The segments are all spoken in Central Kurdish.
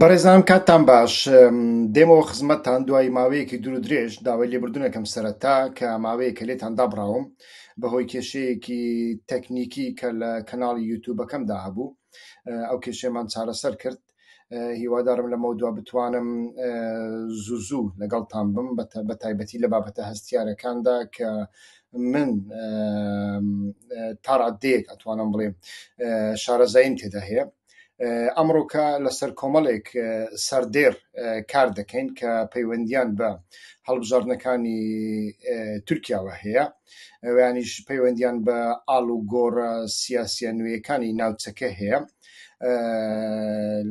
بەڕێزانم کاتتان باش دێمەوە خزمەتتان دوای ماوەیەکی دوور درێژ داوای لێبردونەکەم سەرەتا کە ماوەیە کە لێتاندا براوم بەهۆی کێشەیەکی تەکنیکی کە لە کەناڵی یوتوبەکەمدا هەبوو ئەو کێشێمان چارەسەر کرد هیوادارم لە مەودوا بتوانم زوزوو لەگەڵتان بم بە تایبەتی لە بابەتە هەستیارەکاندا کە من تاڕادێک ئەتوانم بڵێ شارەزاییم تێدا هەیە ئەمڕۆکە لەسەر کۆمەڵێک سەردێر کار دەکەین کە پەیوەندیان بە هەڵبژارنەکانی تورکیاوە هەیە ئەویانیش پەیوەندیان بە ئاڵ و گۆڕە سیاسە نوێیەکانی ناوچەکە هەیە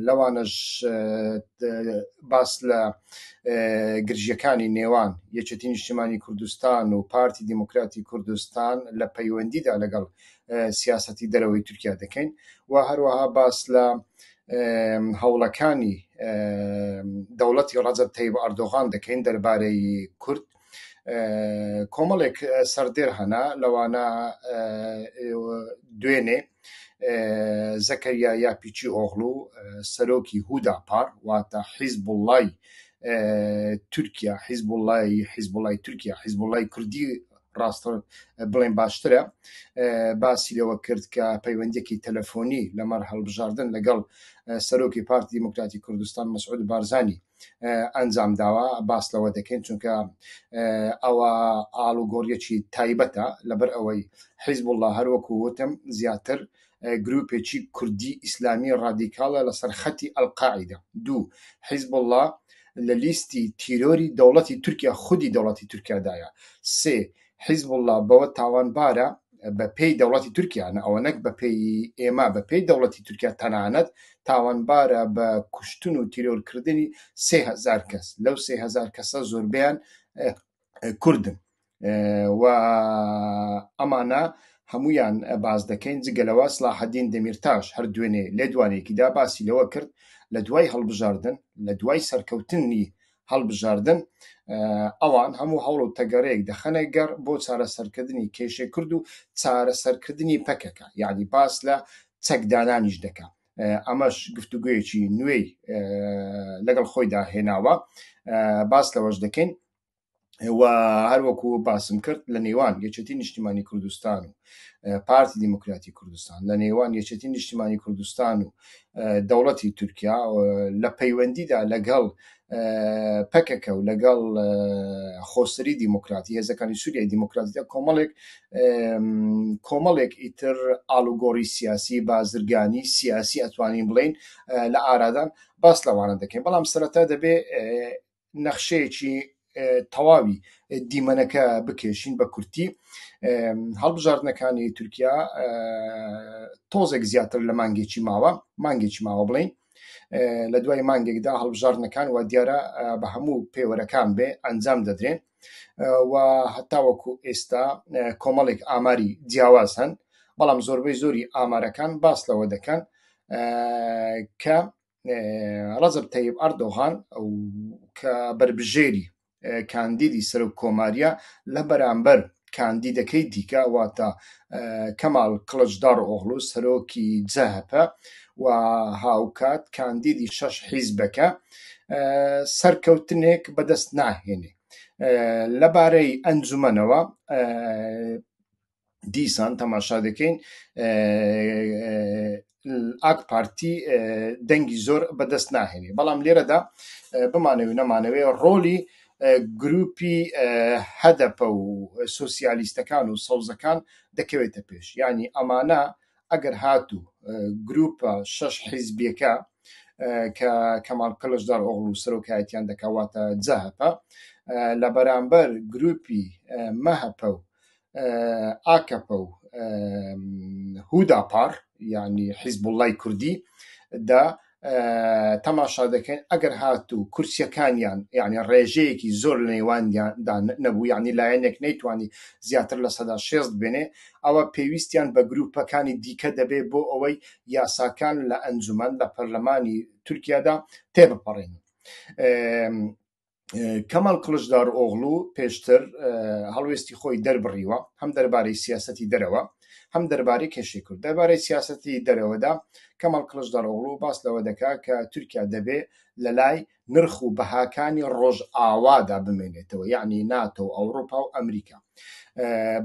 لەوانەش باس لە گرژیەکانی نێوان یەکەتی نیشتیمانی کوردستان و پارتی دیموکراتی کوردستان لە پەیوەندیدا لەگەڵ سیاستی دەرەوەی تورکیا دەکەین و هەروەها باس لە هەوڵەکانی دەوڵەتی ڕەجب تەیب ئاردۆغان دەکەین دەربارەی کورد کۆمەڵێک سەردێر هەنا لەوانە دوێنێ زەکەریا یا پیچی ئۆغلو سەرۆکی هودا پار واتە حیزب وڵی تورکیا حیزب وڵی حیزب وڵی تورکیا حیزب وڵی کوردی ڕاستە بڵێن باشترە باسیەوە کرد کە پەیوەندێکی تەلەفۆنی لەمەەر هەڵبژاردن لەگەڵ سەرۆکی پارتی دیموکراتی کوردستان مەسعود بارزانانی ئەنجام داوە باسلەوە دەکەین چونکە ئەوە ئالوگۆریەکی تایبەتە لەبەر ئەوەی حیز بله هەروەکو وتم زیاتر گرروپێکی کوردی ئیسلامی ڕادیکاڵە لەسەر خەتی ئەلقاعدا دوو حیز بله لە لیستی تیرۆری دەوڵەتی تورکیا خودی دەوڵەتی تورکیادایە سێ حیزب الله بەوە تاوانبارە بە پێی دەوڵەتی تورکیانە ئەوە نەک بە پێی ئێمە بە پێی دەوڵەتی تورکیا تەنانەت تاوانبارە بە کوشتن و تیرۆلکردنی سهزار کەس لەو سهزار کەسە زۆربیان کوردن و ئەمانە هەمویان باز دەکەین جگەلەوە سلاحدین دەمیرتاش هەر دوێنێ لێ دوانێکیدا باسی لەوە کرد لە دوای هەڵبژاردن لە دوای سەرکەوتنی هەڵبژاردن ئەوان هەموو هەوڵ و تەگەرەیەک دەخەنە گەڕ بۆ چارەسەرکردنی کێشێ کرد و چارەسەرکردنی پەکەکە یعنی باس لە چەکدانانیش دەکات ئەمەش گفتوگویەکی نوێی لەگەڵ خۆیدا هێناوە باس لەوەش دەکەین هەروەکو باسم کرد لە نێوان یەچەتی نیشتیمانی کوردستان و پارتی دیموکراتی کوردستان لە نێوان یەچەتی نیشتیمانی کوردستان و دەوڵەتی تورکیا لە پەیوەندیدا لەگەڵ پەکەکە و لەگەڵ خۆسری دیموکراتی هێزەکانی سووریای دیموکراتیدا کۆمەڵێک کۆمەڵێک ئیتر ئالوگۆری سیاسی بازرگانی سیاسی ئەتوانین بڵین لە ئارادان باس لەوانە دەکەین بەڵام سەرەتا دەبێ نەخشەیەکی تەواوی دیمەنەکە بکێشین بە کورتی هەڵبژاردنەکانی تورکیا تۆزێک زیاتر لە مانگێکی ماوە مانگێکی ماوە بڵین لە دوای مانگێکدا هەڵبژاردنەکان و دیارە بە هەموو پێوەرەکان بێ ئەنجام دەدرێن و هەتاوەکو ئێستا کۆمەڵێک ئاماری جیاواز هەن بەڵام زۆربەی زۆری ئامارەکان باس لەوە دەکەن کە ڕزب تەیب ئەردۆهان کە بربژێری کاندیدی سەر و کۆماریە لە بەرامبەر کاندیدەکەی دیکە واتە کەمال کلچدار ئۆغلو سەرۆکی جەهپە و هاوکات کاندیدی شەش حیزبەکە سەرکەوتنێک بەدەست ناهێنێ لەبارەی ئەنجومەنەوە دیسان تەماشا دەکەین ئاک پارتی دەنگی زۆر بەدەست ناهێنێ بەڵام لێرەدا بمانەوی نەمانەوەی ڕۆلی گروپی هەدەپە و سوسیالیستەکان و سەوزەکان دەکەوێتە پێش ینی ئەمانە ئەگەر هاتوو گروپە شش حیزبیەکە کە کەمال کلشدار ئۆغڵ و سەرۆکایەتیان دەکەواتە جەهەپە لە بەرامبەر گروپی مەهەپە و ئاکەپە و هوداپار ینی حیزبوڵای کوردی دا تەماشا دەکەین ئەگەر هاتوو کورسیەکانیان یعنی ڕێژەیەکی زۆر لە نێواندا نەبوو ینی لایەنێک نەیتوانی زیاتر لە سەدا شێست بێنێ ئەوە پێویستیان بە گروپەکانی دیکە دەبێت بۆ ئەوەی یاساکان لە ئەنجومەن لە پەرلەمانی تورکیادا تێبپەڕێن. کەمەڵ قلشدار ئۆغلو پێشتر هەڵوێستی خۆی دەربڕیوە هەم دەربارەی سیاسەتی دەرەوە هەم دەربارەی کێشی کورد دەربارەی سیاستی دەرەوەدا کەمەڵ کلش دەڕۆڵو باس لەوە دەکا کە تورکیا دەبێ لە لای نرخ و بەهاکانی ڕۆژ ئاوادا بمێنێتەوە یعنی ناتۆ ئەوروپا و ئەمریکا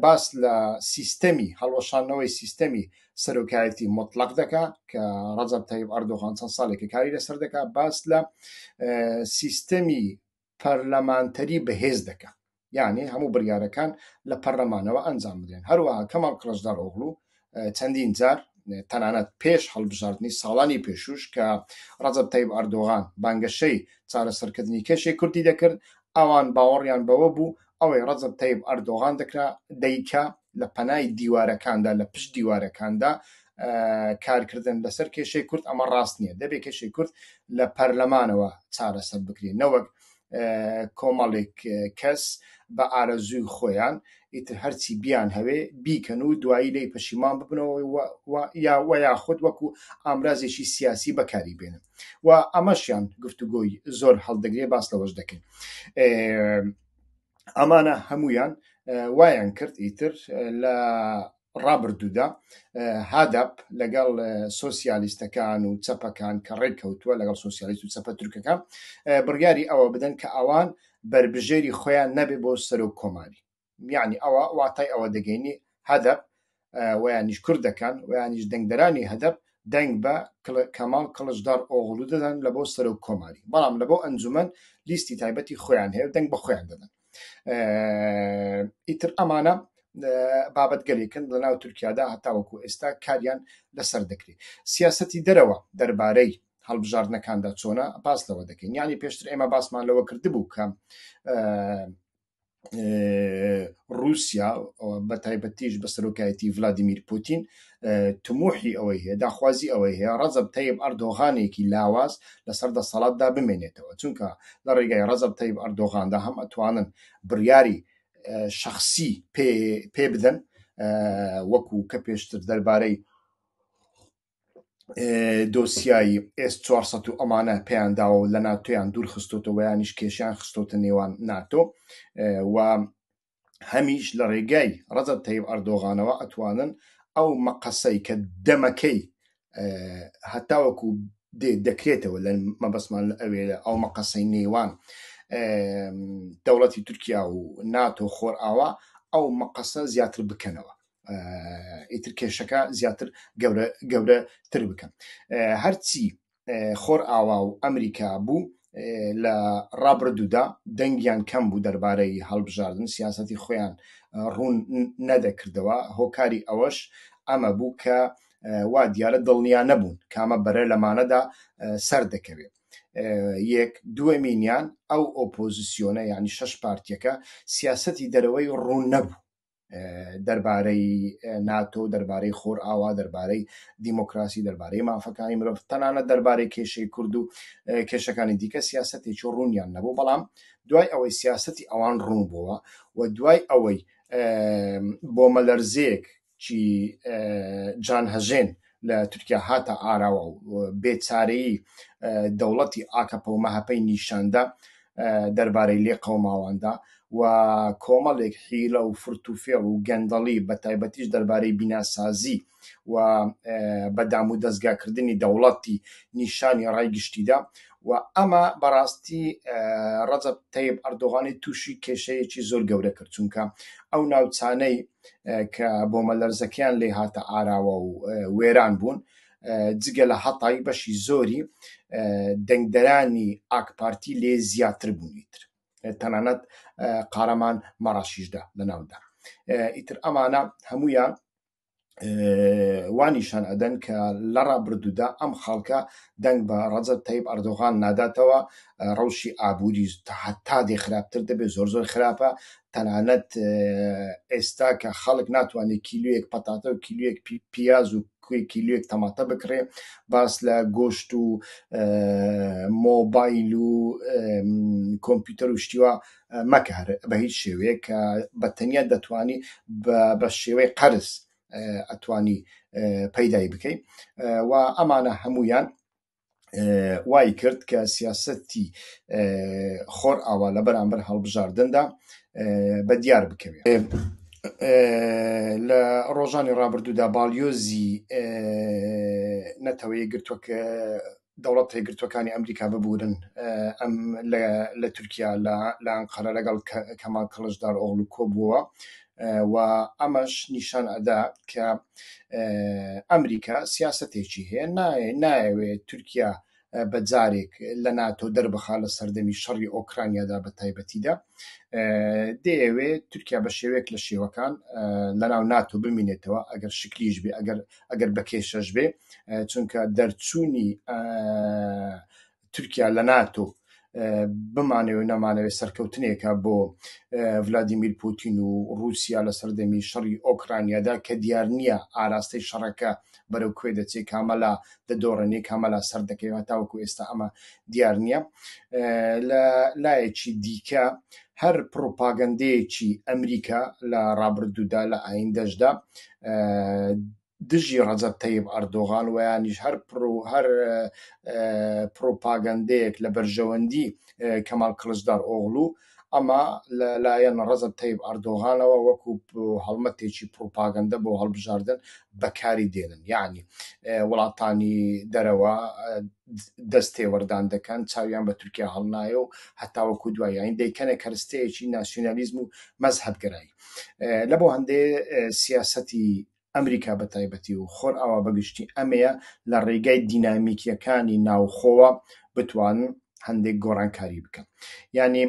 باس لە سیستەمی هەڵۆشانەوەی سیستەمی سەرۆکایەتی مطلق دەکا کە ڕزب تایب ئەردۆغان چەند ساڵێکی کاری لەسەر دەکا باس لە سیستەمی پەرلەمانتەری بەهێز دەکات یعنی هەموو بریارەکان لە پەرلەمانەوە ئەنجام بدرێن هەروەها کەمان قڕشدار ئۆغلو چەندین جار تەنانەت پێش هەڵبژاردننی ساڵانی پێشوش کە ڕەزب تایب ئەردۆغان بانگەشەی چارەسەرکردنی کێشی کوردی دەکرد ئەوان باوەڕیان بەوە بوو ئەوەی ڕەزب تایب ئەردۆغان دەکرا دەیکا لە پەنای دیوارەکاندا لە پشت دیوارەکاندا کارکردن لەسەر کێشەی کورد ئەمە ڕاست نییە دەبێت کێشەی کورد لە پەرلەمانەوە چارەسەر بکرێن نەوەک کۆمەڵێک کەس بە ئارەزووی خۆیان ئیتر هەرچی بیان هەوێ بیکەن و دوایی لی پەشیمان ببنەوە یا یاخود وەکو ئامرازێکی سیاسی بەکاری بێنن و ئەمەشیان گفتوگۆی زۆر هەڵدەگرێ باس لەەوەش دەکەین ئەمانە هەمویان وایان کرد ئیتر لە ڕابردوودا هادەپ لەگەڵ سۆسیالیستەکان و چەپەکان کە ڕێککەوتووە لەگەڵ سۆسیالیست و چەپە تورکەکان بڕیاری ئەوە بدەن کە ئەوان بربژێری خۆیان نەبێ بۆ سەر و کۆماری میعنی ئەوە واتای ئەوە دەگەینی هەدەب ویانیش کوردەکان ویانیش دەنگدەرانی هەدەب دەنگ بە کەمال کەڵشدار ئۆغڵو دەدەن لە بۆ سەر و کۆماری بەڵام لە بۆ ئەنجومەن لیستی تایبەتی خۆیان هەیە دەنگ بە خۆیان دەدەن ئیتر ئەمانە بابەت گەلێکن لە ناو تورکیادا هەتاوەکو ئێستا کاریان لەسەر دەکرێت سیاستی دەرەوە دەربارەی هەڵبژاردنەکاندا چۆنە باس لەوە دەکەین ینی پێشتر ئێمە باسمان لەوە کردبوو کە رووسیا بە تایبەتیش بە سەرۆکایەتی ڤلادیمیر پوتین تموحی ئەوەی هەیە داخوازی ئەوەی هەیە ڕزب تەیب ئەردۆغانێکی لاواز لەسەر دەسەڵاتدا بمێنێتەوە چونکە لە ڕێگای ڕزب تەیب ئەردۆغاندا هەم ئەتوانن بریاری شخصی پێ بدەن وەکو کە پێشتر دەربارەی دۆسیایی ئێس 400 ئەمانە پێیانداوە لە ناتۆیان دوور خستۆتەوە یانیش کێشیان خستۆتە نێوان ناتۆ و هەمیش لە ڕێگای ڕزە تەیب ئەردۆغانەوە ئەتوانن ئەو مەقەسەی کە دەمەکەی هەتاوەکو دەکرێتەوە لە مەبەسمان ئەوێ ئەو مەقەسەی نێوان دەوڵەتی تورکیا و ناتۆ خۆرئاوە ئەو مەقەسە زیاتر بکەنەوە ئیتر کێشەکە زیاتر گەورەتر بکەن هەرچی خۆر ئاوا و ئەمریکا بوو لە ڕابردوودا دەنگیان کەم بوو دەربارەی هەڵبژاردن سیاستی خۆیان ڕوون نەدەکردەوە هۆکاری ئەوەش ئەمە بوو کە وا دیارە دڵنیان نەبوون کامە بەرە لەمانەدا سەر دەکەوێت یەک دووەمینیان ئەو ئۆپۆزیسیۆنە ینی شەش پارتیەکە سیاستی دەرەوەی ڕوون نەبوو دەربارەی ناتۆ دەربارەی خۆر ئاوا دەربارەی دیموکراسی دەربارەی مافەکانی مرۆڤ تەنانە دەربارەی کێشەی کورد و کێشەکانی دیکە سیاستی چۆ ڕوونیان نەبوو بەڵام دوای ئەوەی سیاستی ئەوان ڕوون بووە و دوای ئەوەی بۆ مەلەرزەیەک چی جان هەژێن لە تورکیا هاتە ئاراوە و بێچارەیی دەوڵەتی ئاکەپە و مەهەپەی نیشاندا دەربارەی لێ قەوماواندا و کۆمەڵێک حیلە و فرت و فێڵ و گەندەڵی بە تایبەتیش دەربارەی بیناسازی و بەدام و دەستگاکردنی دەوڵەتی نیشانی ڕایگشتیدا و ئەمە بەڕاستی ڕەجەب تەیب ئەردۆغانی تووشی کێشەیەکی زۆر گەورە کرد چونکە ئەو ناوچانەی کە بۆ مەلەرزەکەیان لێ هاتە ئاراوە و وێران بوون جگە لە هەتایی بەشی زۆری دەنگدەرانی ئاکپارتی لێ زیاتر بوونیتر تەنانەت قارەمان مەڕاشیشدا لە ناودا ئیتر ئەمانە هەمویان وانیشان ئەدەن کە لەڕا بردودا ئەم خەڵکە دەنگ بە ڕەزە تایب ئەردۆغان ناداتەوە ڕەوشی ئابووری تا دێ خراپتر دەبێت زۆر زۆر خراپە تەنانەت ئێستا کە خەڵک ناتوانێت کیلوێک پەتاتە و کیلوێک پیاز و کوێ کیلوێک تەماتە بکرێ باس لە گۆشت و مۆبایل و کۆمپیوتەر و شتیوە مەکار بە هیچ شێوەیە کە بە تەنیا دەتوانی بە شێوەی قەرز ئەتوانی پەیدای بکەین و ئەمانە هەمویان وای کرد کە سیاسەتی خۆر ئاوا لە بەرامبەر هەڵبژاردندا بە دیار بکەوێت. لە ڕۆژانی ڕابردوودا باڵیۆزی نەتەوەی گرتووە کە دەوڵەت هێگرتوەکانی ئەمریکا ببورن ئەم لە تورکیا لە ئەنقەرە لەگەڵ کەمان کەڵشدار ئۆغلو کۆبووە و ئەمەش نیشان ئەدا کە ئەمریکا سیاستێکی هەیە نایەوێت تورکیا بە جارێک لە ناتۆ دەربخا لە سەردەمی شەڕی ئۆکرانیادا بە تایبەتیدا دەیەوێ تورکیا بە شێوێک لە شێوەکان لەناو ناتۆ بمینێتەوە ئەگەر شکلیش بێ ئەگەر ئەگەر بە کێشەش بێ چونکە دەرچوونی تورکیا لە ناتۆ بمانەوە نەمانەوێت سەرکەوتنێکە بۆ ڤلادیمیر پوتین و رووسیا لە سەردەمی شەڕی ئۆکرانیادا کە دیار نییە ئاراستەی شەڕەکە بەرەو کوێ دەچێت کامەلا دەدۆڕێنی کامەلا سەر دەکەوێت تاوەکو ئێستا ئەمە دیار نییە لە لایەکی دیکە هەر پرۆپاگەندەیەکی ئەمریکا لە ڕابردوودا لە ئایندەشدا دژی ڕەجەب تەیب ئەردۆغان و یانیش هەر هەر پرۆپاگەندەیەک لە بەرژەوەندی کەمال کلژدار ئۆغلو ئەمە لەلایەن ڕەزب تەیب ئەردۆغانەوە وەکو هەڵمەتێکی پرۆپاگەندە بۆ هەڵبژاردن بەکاری دێنن یعنی وڵاتانی دەرەوە دەستێ وەردان دەکەن چاویان بە تورکیا هەڵنایە و هەتاوەکو دوای یاین دەیکەنە کەرستەیەکی ناسیۆنالیزم و مەزهبگەرایی لە بۆ هەندێ سیاسەتی ئەمریکا بە تایبەتی و خۆر ئەوە بەگشتی ئەمەیە لە ڕێگای دینامیکیەکانی ناوخۆوە بتوانن هەندێک گۆڕانکاری بکەن ینی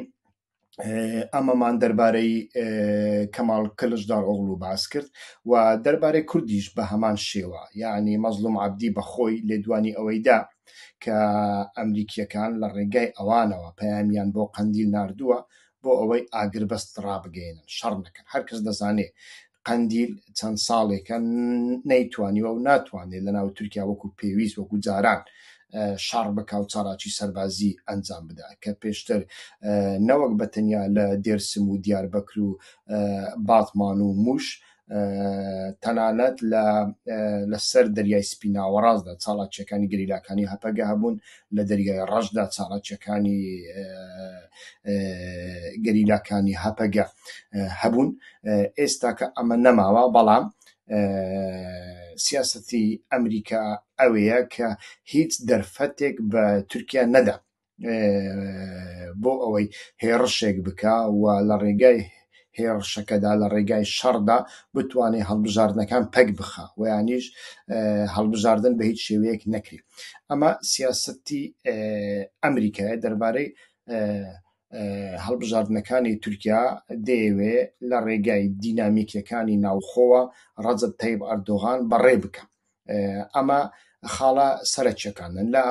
ئەمەمان دەربارەی کەماڵ کلشدار ئۆغلو باس کرد و دەربارەی کوردیش بە هەمان شێوە یعنی مەزلوم عبدی بەخۆی لێدوانی ئەوەیدا کە ئەمریکیەکان لە ڕێگای ئەوانەوە پەیامیان بۆ قندیل نردووە بۆ ئەوەی ئاگر بەست ڕابگەێنن شەڕ نەکەن هەرکەس دەزانێت قەندیل چەند ساڵێکە نەیتوانیوە و ناتوانێت لەناو تورکیا وەکو پێویست وەکو جاران شار بکە و چاراکی سەربازی ئەنجام بدا کە پێشتر نەوەک بەتەنیا لە دێرسم و دیار بەکر و باتمان و موش تەنانەت لە لەسەر دەریای سپیناوەڕازدا چاڵاتچەکانی گریلاکانی هەپەگە هەبوون لە دەریای ڕەشدا چاڵاتچەکانی گەریلاکانی هەپەگە هەبوون ئێستا کە ئەمە نەماوە بەڵام سیاستی ئەمریکا ئەوەیە کە هیچ دەرفەتێک بە تورکیا نەدا بۆ ئەوەی هێڕشێک بک و لە ڕێگای هێرشەکەدا لە ڕێگای شەردا بتوانێت هەڵبژاردنەکان پەک بخە و یانیش هەڵبژاردن بە هیچ شێوەیەک نەکری ئەمە سیاستی ئەمریکای دەربارەی هەڵبژاردنەکانی تورکیا دەیەوێ لە ڕێگای دینامیکیەکانی ناوخۆوە ڕەزت تەیب ئەردۆغان بەڕێ بکە ئەمە خاڵە سەرچەکانن لە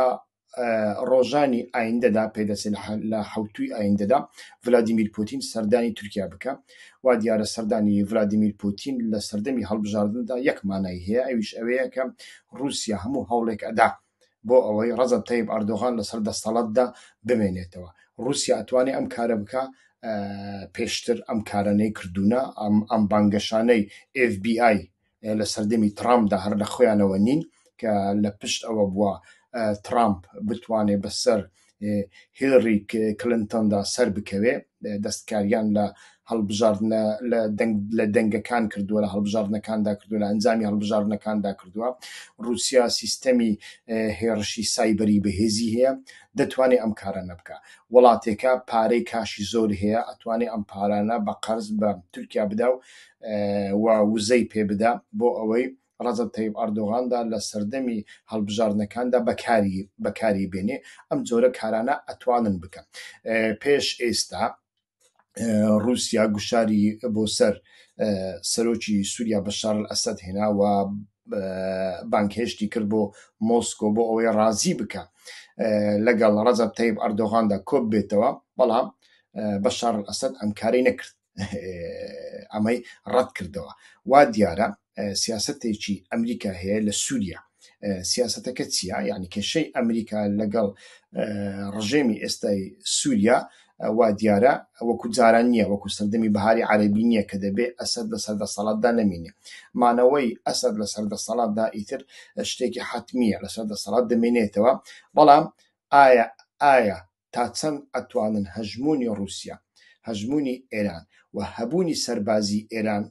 ڕۆژانی ئایندەدا پێدەچێت لە حوتوی ئایندەدا ولادیمیر پوتین سەردانی تورکیا بکە وا دیارە سەردانی ولادیمیر پوتین لە سەردەمی هەڵبژاردندا یەکمانایی هەیە ئەویش ئەوەیە کە رووسیا هەموو هەوڵێک ئەدا بۆ ئەوەی ڕزە تایب ئاردۆغان لەسەر دەستەڵاتدا بمێنێتەوە رووسیا ئەتوانێت ئەم کارە بکە پێشتر ئەم کارانەی کردوونە ئەم ئەم بانگەشانەی FBI لە سەردەمی ترامدا هەر لە خۆیانەوە نین کە لە پشت ئەوە بووە ترامپ بتوانێت بەسەر هێڕی کلنتندا سەر بکەوێ دەستکاریان لە هەڵبژاردنە لە دەنگەکان کردووە لە هەڵبژاردنەکاندا کردو لە ئەنجامی هەڵبژاردنەکاندا کردووە رووسیا سیستەمی هێرشی سایبەری بەهێزی هەیە دەتوانێت ئەم کارە نەبکە وڵاتێکە پارەی کاشی زۆر هەیە ئەتوانێت ئەم پارانە بە قەرز بە تورکیا بدا و وزەی پێ بدا بۆ ئەوەی ڕزە تەیب ئەردۆغاندا لە سەردەمی هەڵبژارنەکاندا بەکاری بەکاری بێنێ ئەم جۆرە کارانە ئەتوانن بکەن پێش ئێستا رووسیا گوشاری بۆ سەر سەرۆکی سووریا بەشار ئەسەد هێناوە بانکهێشتی کرد بۆ مۆسکۆ بۆ ئەوەی رازی بکە لەگەڵ ڕزە تەیب ئەردۆغاندا کۆب بێتەوە بەڵام بەشار ئەسەد ئەمکاری نەکرد ئەمەی ڕەت کردەوە وا دیارە سیاستێکی ئەمریکا هەیە لە سووریا سیاستەکە چیا یعنی کێشەی ئەمریکا لەگەڵ ڕژێمی ئێستای سووریا وا دیارە وەکو جاران نییە وەکو سەردەمی بەهاری عربی نییە کە دەبێت ئەسد لە سەردە سەڵاتدا نەمینێ مانەوەی ئەسد لە سەردە سەڵاتدا ئیتر شتێکی حتممیە لە سەردە سەڵات دەمێنێتەوە بەڵام ئایا ئایا تا چەند ئەتوانن هەژمونی رووسیا هەژمونی ئێران و هەبوونی سەربازی ئێران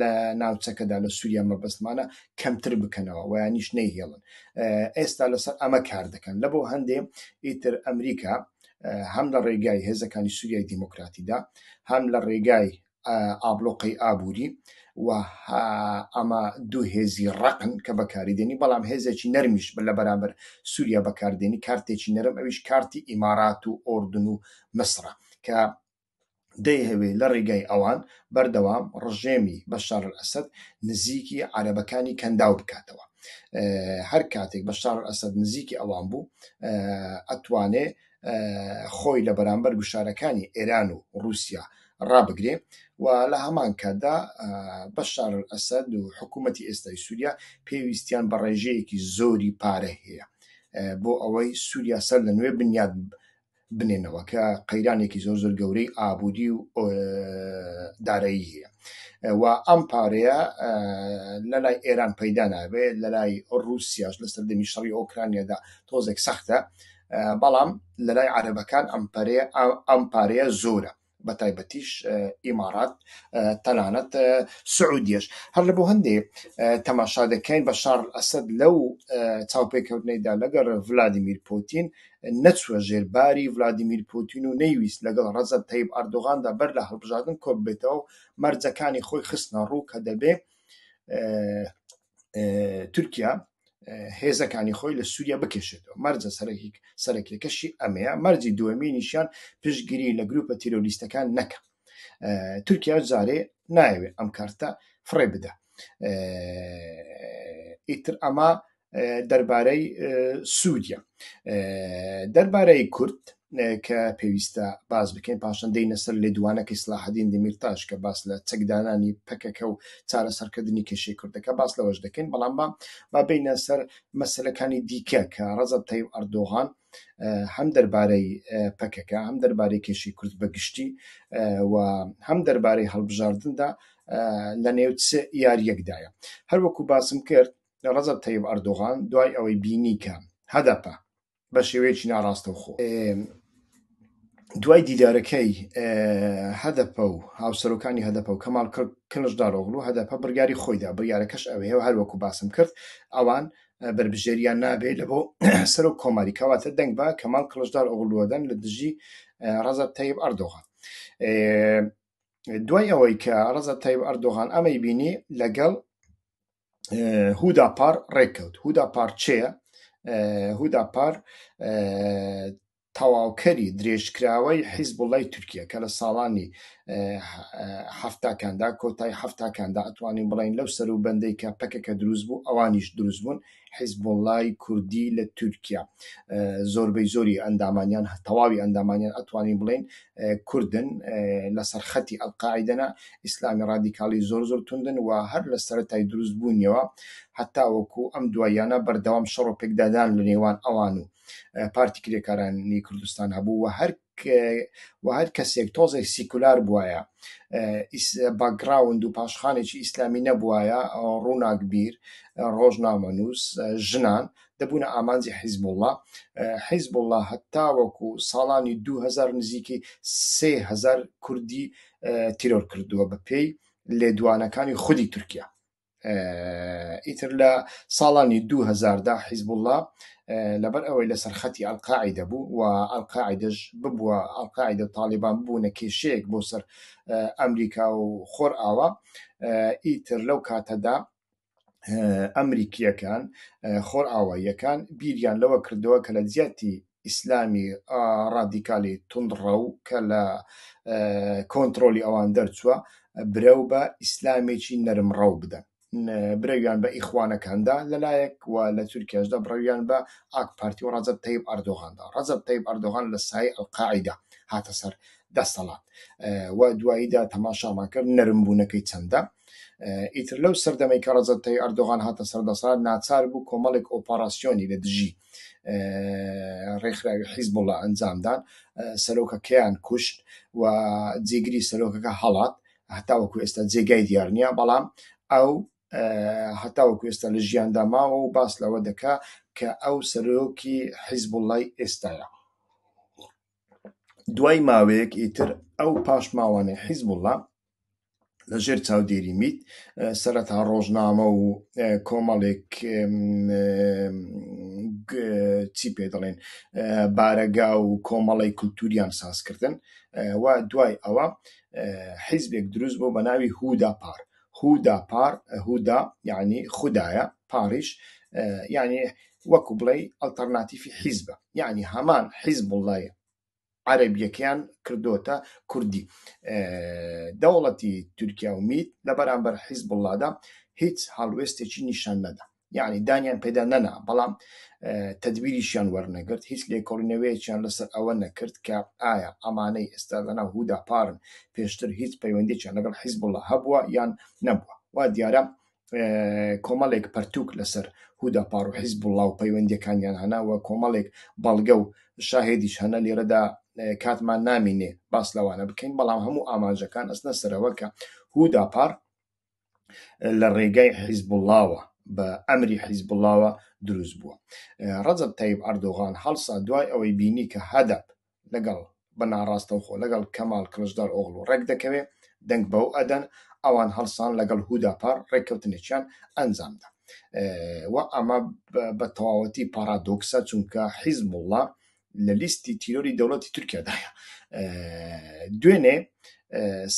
لە ناوچەکەدا لە سووریا مەبەستمانە کەمتر بکەنەوە ویانیش نەیهێڵن ئێستا لەسەر ئەمە کار دەکەن لە بۆ هەندێ ئیتر ئەمریکا هەم لە ڕێگای هێزەکانی سووریای دیموکراتیدا هەم لە ڕێگای ئابلۆقی ئابووری و ئەمە دوو هێزی ڕقن کە بەکاریدێنی بەڵام هێزێکی نەرمیش لە بەرامبەر سووریا بەکاردێنی کارتێکی نەرم ئەویش کارتی ئیمارات و ئۆردن و مەسرە کە دەیهوێ لە ڕێگای ئەوان بەردەوام ڕژێمی بەشار ئەسد نزیکی عربەکانی کەنداو بکاتەوە هەر کاتێک بەشار ئەسد نزیکی ئەوان بوو ئەتوانێ خۆی لە بەرامبەر گوشارەکانی ئێران و رووسیا ڕابگرێ و لە هەمان کەدا بەشار ئەسد و حکوومەتتی ئێستای سووریا پێویستیان بە ڕێژەیەکی زۆری پارە هەیە بۆ ئەوەی سووریا سەر لە نوێ بنیاد بە بنێنەوە کە قەیرانێکی زۆر زۆر گەورەی ئابودی و دارایی هەیە و ئەم پارەیە لە لای ئێران پەیدا نابێت لە لای رووسیاش لەسەر دەمی شەڕی ئۆکرانیادا تۆزێک سەختە بەڵام لە لای عربەکان ئەم پارەیە ئەم پارەیە زۆرە بە تایبەتیش ئیمارات تەنانەت سعودیش هەر لە بۆ هەندێ تەماشا دەکەین بە شار ئەسد لەو چاوپێککەوتنەیدا لەگەر ڤلادیمیر پۆتین نەچوە ژێرباری ڤلادیمیر پۆتین و نەیویست لەگەڵ ڕزە تەیب ئاردۆغاندا بەر لە هەڵبژادن کۆب بێتەوە مەرجەکانی خۆی خستنە ڕوو کە دەبێ تورکیا هێزەکانی خۆی لە سووریا بکشێتەوە مەرجە سەرێک سەرەکیەکەشی ئەمەیە مەرجی دووەمی نیشان پشگیری لە گروپە تیرۆلیستەکان نەکە تورکیا جارێ نایوێت ئەم کارتە فڕێ بدە ئیتر ئەمە دەربارەی سوودیا دەربارەی کورد کە پێویستە باز بکەین پاشان دەینە سەر لێ دوانەکە سلاحدین دمیرتاش کە باس لە چەکدانانی پەکەکە و چارە سەرکردنی کێشی کوردەکە باس لەوەش دەکەین بەڵام با با بینە سەر مەسلەکانی دیکە کە ڕزە تەیب ئەردۆغان هەم دەربارەی پەکەکە هەم دەربارەی کێشی کورد بەگشتی و هەم دەربارەی هەڵبژاردندا لە نێو یاریەکدایە هەروەکو باسم کرد ڕزە تەیب ئەردۆغان دوای ئەوەی بینی کە هەدەپە بە شێوەیەکی ناڕاستەوە خۆ دوای دیدارەکەی هەدەپە و هاوسەرۆکانی هەدەپە و کەمال کنشداڕۆغلو هەدەپە بڕیاری خۆیدا بڕیارەکەش ئەوەیە و هەروەکو باسم کرد ئەوان بربژێریان نابێت لە بۆ سەر و کۆماری کەواتە دەنگ بە کەمال کلژدار ئەوغلووەدەن لە دژی ڕزە تایب ئەردۆغان دوای ئەوەی کە ڕزە تایب ئەردۆغان ئەمەی بینی لەگەڵ هودا پار ڕێککەوت هودا پارچەیە Hudapar تەواوکەری درێژکراوەی حیز بڵی تورکیا کە لە ساڵانی هەفتاکاندا کۆتای هەفتاکاندا ئەتوانین بڵین لەو سەر و بەندەی کە پەکەکە دروست بوو ئەوانیش دروست بوون حیزبۆڵای کوردی لە تورکیا زۆربەی زۆری ئەندامانیان تەواوی ئەندامانیان ئەتوانین بڵین کوردن لەسەر خەتی ئەلقاعدەنا ئیسلامی رادیکالی زۆر زۆر توندن و هەر لە سەرەتای دروست بوونیەوە هەتا وەکو ئەم دوایانە بەردەوام شەڕۆپێکدادان لە نێوان ئەوان و پارتی کرێکارانی کوردستان هەبوو و هەر و هەر کەسێک تۆزێک سیکولار بواە باگراوند و پاشخانێکی ئیسلامی نەبواە ڕووناکبیر ڕۆژنامەنووس ژنان دەبوونە ئامانزی حیزبله حیزبله هەتا وەکو ساڵانی 2000 نزیکی 3000 کوردی تیرۆر کردووە بە پێی لێدوانەکانی خودی تورکیا ئیتر لە ساڵانی 2000دا حیزبله لەبەر ئەوەی لەسەر خەتی ئەلقاعی دەبوو و ئەلقاعدەش ببووە ئەلقاعدە تاالبان بوونە کێشەیەک بۆ سەر ئەمریکا و خۆر ئاوە ئیتر لەو کاتەدا ئەمریکیەکان خۆر ئاواییەکان بیریان لەوە کردەوە کە لە زیاتی ئیسلامی ڕادیکالی تونڕە و کە لە کۆنتترۆلی ئەوان دەرچووە برەو بە ئیسلامێکی نەرمڕەو بدەن برەویان بە ئیخوانەکاندا لەلایەک و لە تورکیاشدا بڕەویان بە ئاک پارتی و ڕزب تەیب ئەردۆغاندا ڕزب تەیب ئەردۆغان لە سای ئەلقاعیدا هاتە سەر دەسەڵات و دواییدا تەماشامان کرد نەرمبوونەکەی چەندە ئیتر لەو سەردەمەی کە ڕزب تەی ئەردۆغان هاتە سەردەسار ناچار بوو کۆمەڵێک ئۆپاراسیۆنی لە دژی ڕێکخراوی حیزبڵە ئەنجامدان سەرۆکە کیان کوشت و جێگری سەرۆکەکە هەڵات هەتاوەکو ئێستا جێگای دیارنیە بەڵام ئەو هەتاوەکو ئێستا لە ژیاندا ماوە و باس لەوە دەکا کە ئەو سەرۆکی حیزب وڵی ئێستاە دوای ماوەیەک ئیتر ئەو پاش ماوانێ حیزب وڵە لەژێر چاودێری میت سەرەتا ڕۆژنامە و کۆمەڵێک چی پێ دەڵێن بارەگا و کۆمەڵی کولتوریان سازکردن و دوای ئەوە حیزبێک دروست بۆ بە ناوی هودا پارک هودا پار هودا یعنی خدایە پاریش یعنی وەکو بڵێ ئەلتەرناتیفی حیزبە یعنی هەمان حیزب وڵایە عربیەکەیان کردوتە کوردی دەوڵەتی تورکیا و میت لە بەرامبەر حیزب وڵادا هیچ هەڵوێستێکی نیشان نەدا یعنی دانیان پیدا نەنا بەڵام تدبیریشیان وەرنەگرت هیچ لێکۆڵینەوەیەکیان لەسەر ئەوە نەکرد کە ئایا ئەمانەی ئێستا لەنا هودا پارن پێشتر هیچ پەیوەندێکیان لەگەڵ حیزبڵە هەبووە یان نەبووە وا دیارە کۆمەڵێک پەرتوک لەسەر هودا پار و حیزب بڵاو پەیوەندەکانیان هەناوە کۆمەڵێک بەڵگە و شاهێدیش هەنە لێرەدا کاتمان نامینێ باس لەوانە بکەین بەڵام هەموو ئاماژەکان ئەسنە سەرەوە کە هودا پار لە ڕێگای حیزب بڵاوە بە ئەمری حیزبڵاوە دروست بووە ڕەزب تایب ئەردۆغان هەڵسا دوای ئەوەی بینی کە هەدەب لەگەڵ بە ناڕاستەوخۆ لەگەڵ کەمال کلژدار ئۆغڵ و ڕێک دەکەوێت دەنگ بەو ئەدەن ئەوان هەڵسان لەگەڵ هوداپار ڕێککەوتنێکیان ئەنجامدا وە ئەمە بە تەواوەتی پارادۆکسە چونکە حیزم وڵە لە لیستی تیرۆری دەوڵەتی تورکیادایە دوێنێ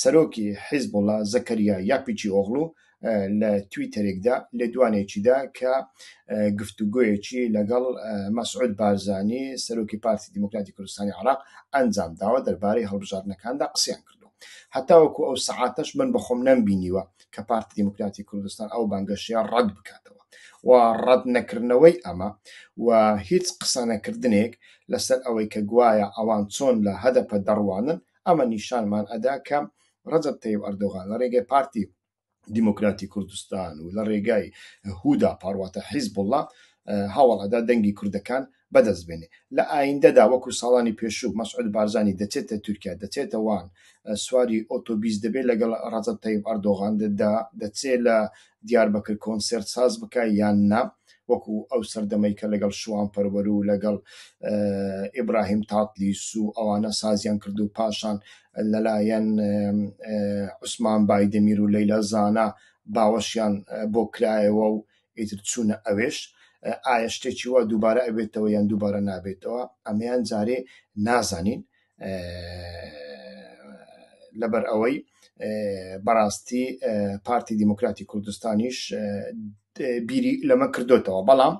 سەرۆکی حیزبڵە زەکەریا یاپیچی ئۆغلو لە تویتەرێکدا لە دوانێکیدا کە گفتوگویەکی لەگەڵ مەسعود بارزانانی سەرۆکی پارتی دیموکراتی کوردستانی عراق ئەنجام داوە دەربارەی هەڵبژاردنەکاندا قسییان کرد هەتاوەکو ئەو سعاتش من بەخۆم نمبینیوە کە پارتی دیموکراتی کوردستان ئەو بانگەشیان ڕەت بکاتەوە و ڕەت نەکردنەوەی ئەمە و هیچ قسە نەکردنێک لەسەر ئەوەی کە گوایە ئەوان چۆن لە هەدەپە دەڕوانن ئەمە نیشانمان ئەدا کە ڕەجب تەیب ئەردۆغان لە ڕێگەی پارتی دیموکراتی کوردستان و لە ڕێگای هودا پارواتە حیز بڵە هاوڵادا دەنگی کوردەکان بەدەست بێنێ لە ئایندەدا وەکو ساڵانی پێشوو مەسعود بارزانانی دەچێتە تورکیا دەچێتە وان سواری ئۆتۆبیس دەبێت لەگەڵ ڕازەب تایب ئەردۆغانددا دەچێت لە دیار بەکرد کۆنسرت ساز بکە یان نام وەکو ئەو سەردەمەی کە لەگەڵ شوان پەروەەر و لەگەڵ ئیبراهیم تاتلی سو ئەوانە سازیان کرد و پاشان لەلایەن عوسمان بایدەمیر و لەیلا زانا باوەشیان بۆ کرایەوە و ئیتر چوونە ئەوێش ئایا شتێکی وە دووبارە ئەبێتەوە یان دووبارە نابێتەوە ئەمەیان جارێ نازانین لەبەر ئەوەی بەڕاستی پارتی دیموکراتی کوردستانیش بیری لەمە کردوتەوە بەڵام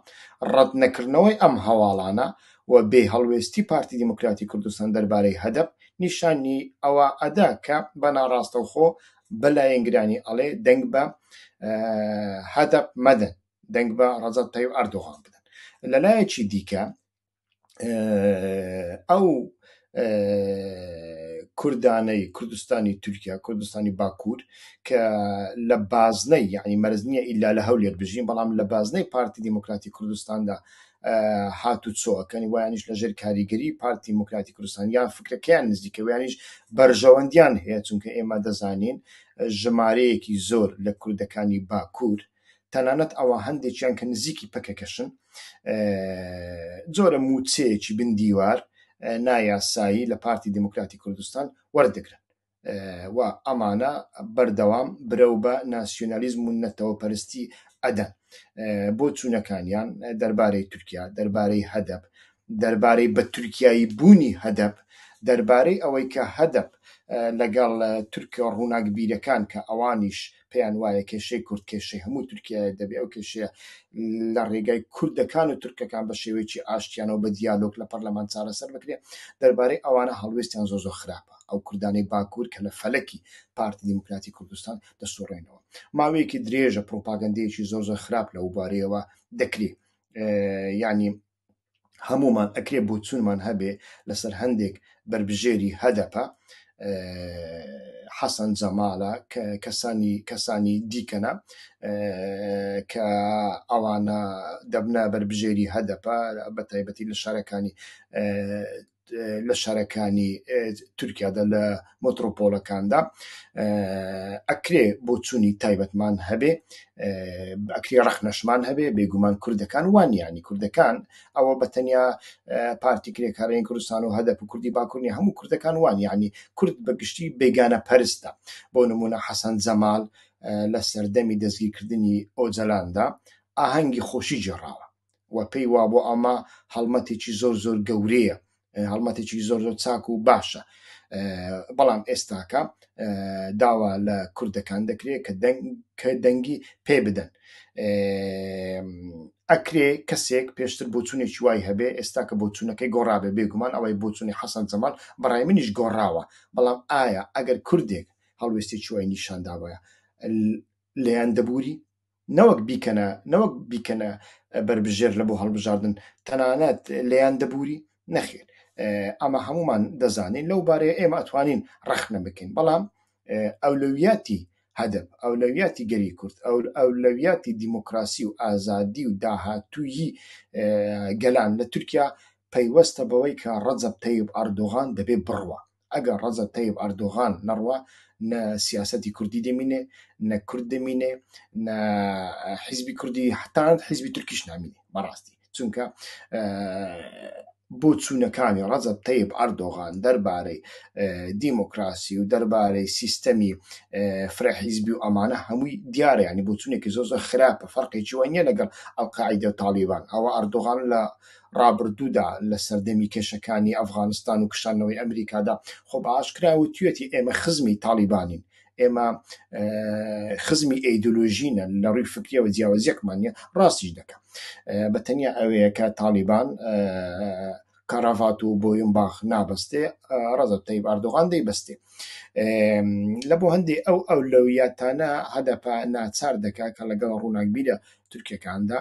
ڕەت نەکردنەوەی ئەم هەواڵانە و بێ هەڵوێستی پارتی دیموکراتی کوردستان دەربارەی هەدەب نیشانی ئەوە ئەدا کە بە ناڕاستەوخۆ بەلایەنگرانی ئەڵێ دەنگ بە هەدەب مەدەن دەنگ بە ڕزەت تای ئەردوغان بدەن لەلایەکی دیکە ئەو کوردانەی کوردستانی تورکیا کوردستانی باکوور کە لە بازنەی یعنی مەرز نییە ئللا لە هەولێر بژین بەڵام لە بازنەی پارتی دیموکراتی کوردستاندا هاتو چۆەکەنی وایانیش لەژێر کاریگەری پارتی موکراتی کوردستان یان فکرەکەیان نزیکەویانیش بەرژەوەندیان هەیە چونکە ئێمە دەزانین ژمارەیەکی زۆر لە کوردەکانی باکوور تەنانەت ئەوە هەندێکیان کە نزیکی پەکەکەشن جۆرە موچەیەکی بن دیوار نایاسایی لە پارتی دموکراتی کوردستان وەردەگرن و ئەمانە بەردەوام برە بە ناسیۆنالیزم و نەتەوە پەرستی ئەدەن بۆ چوونەکانیان دەربارەی تورکیا دەربارەی هەدەب دەربارەی بە تورکایی بوونی هەدەب دەربارەی ئەوەی کە هەدەب لەگەڵ تورکیا ڕووناکبیرەکان کە ئەوانیش پێیان وایە کێشەی کورد کێشەی هەموو تورکیا دەبێ ئەو کێشەیە لە ڕێگای کوردەکان و تورکەکان بە شێوەیەکی ئاشتیانەوە بە دیالۆک لە پەرلەمان چارەسەر بکرێ دەربارەی ئەوانە هەڵوێستیان زۆ زۆ خراپە ئەو کوردانەی باکوور کە لە فەلەکی پارتی دیموکراتی کوردستان دەسوڕێنەوە ماوەیەکی درێژە پرۆپاگەندەیەکی زۆر زۆ خراپ لە وبارەیەوە دەکرێ ینی هەمومان ئەکرێ بۆ چونمان هەبێ لەسەر هەندێک بربژێری هەدەپە حەسەن جەمالە کەسانی کەسانی دیکەنە کە ئەوانە دەبنا بەربژێری هەدەپە بە تایبەتی لە شارەکانی لە شارەکانی تورکیادا لە مۆترۆپۆلەکاندا ئەکرێ بۆ چوونی تایبەتمان هەبێ ئەکری ڕەخنەشمان هەبێ بێگومان کوردەکان وانیانی کوردەکان ئەوە بەتەنیا پارتیکرێکارین کوردستان و هەدەپ و کوردی باکوورنی هەموو کوردەکان وانیانی کورد بەگشتی بێگانە پەرستە بۆ نمونە حەسەن زەمال لە سەردەمی دەستگیرکردنی ئۆجەلاندا ئاهەنگی خۆشی جێڕاوە وە پێی وا بۆ ئەمە هەڵمەتێکی زۆر زۆر گەورەیە هەڵمەتێکی زۆر زۆر چاک و باشە بەڵام ئێستاکە داوا لە کوردەکان دەکرێت کە دەنگی پێ بدەن ئەکرێ کەسێک پێشتر بۆچونێکی وای هەبێ ئێستا کە بۆچونەکەی گۆڕابێ بێگومان ئەوەی بۆچونی حەسەن زەمان بەڕای منیش گۆڕاوە بەڵام ئایا ئەگەر کوردێک هەڵوێستی چوای نیشانداوایە لەیان دەبووری نەوەک بیکەنە نەوەک بیکەنە بربژێر لە بۆ هەڵبژاردن تەنانەت لەیان دەبووری نەخێت ئەمە هەمومان دەزانین لەو بارەیە ئێمە ئەتوانین ڕخنە بکەین بەڵام ئەولەویەتی هەدەب ئەولەویەتی گەری کورد ئەولەویەتی دیموکراسی و ئازادی و داهاتویی گەلان لە تورکیا پەیوەستە بەوەی کە ڕەزەب تەیب ئاردۆغان دەبێ بڕوە ئەگەر ڕەزە تەیب ئاردۆغان نەڕوە نە سیاستی کوردی دەمینێ نە کورد دەمینێ نە حیزبی کوردی حتان حیزبی تورکیش نامینێ بەڕاستی چونکە بۆچوونەکانی ڕەزەب تەیب ئەردۆغان دەربارەی دیموکراسی و دەربارەی سیستەمی فرەحیزبی و ئەمانە هەمووی دیارەیانی بۆچونێکی زۆزە خراپە فەرقێکی وانە لەگەڵ ئەڵقاعیدە و تاالیبان ئەوە ئەردۆغان لە ڕابردوودا لە سەردەمی کێشەکانی ئەفغانستان و کشانەوەی ئەمریکادا خۆ باشکرا و توێتی ئێمە خزمی تاالیبانین ئێمە خزمی ئەیدلۆژینە لە ڕووی فکریەوە جیاوازیەکمانە ڕاستیش دەکە بە تەنیا ئەوەیەکە تالیبان کارافات و بۆیم باخ نابەستێ ڕزب تەی باردوغان دەی بەستێ لە بۆ هەندێک ئەو ئەو لەویاتانە هەدەپ ناچار دەکا کە لەگەڵ ڕووناکبیرە تورکەکاندا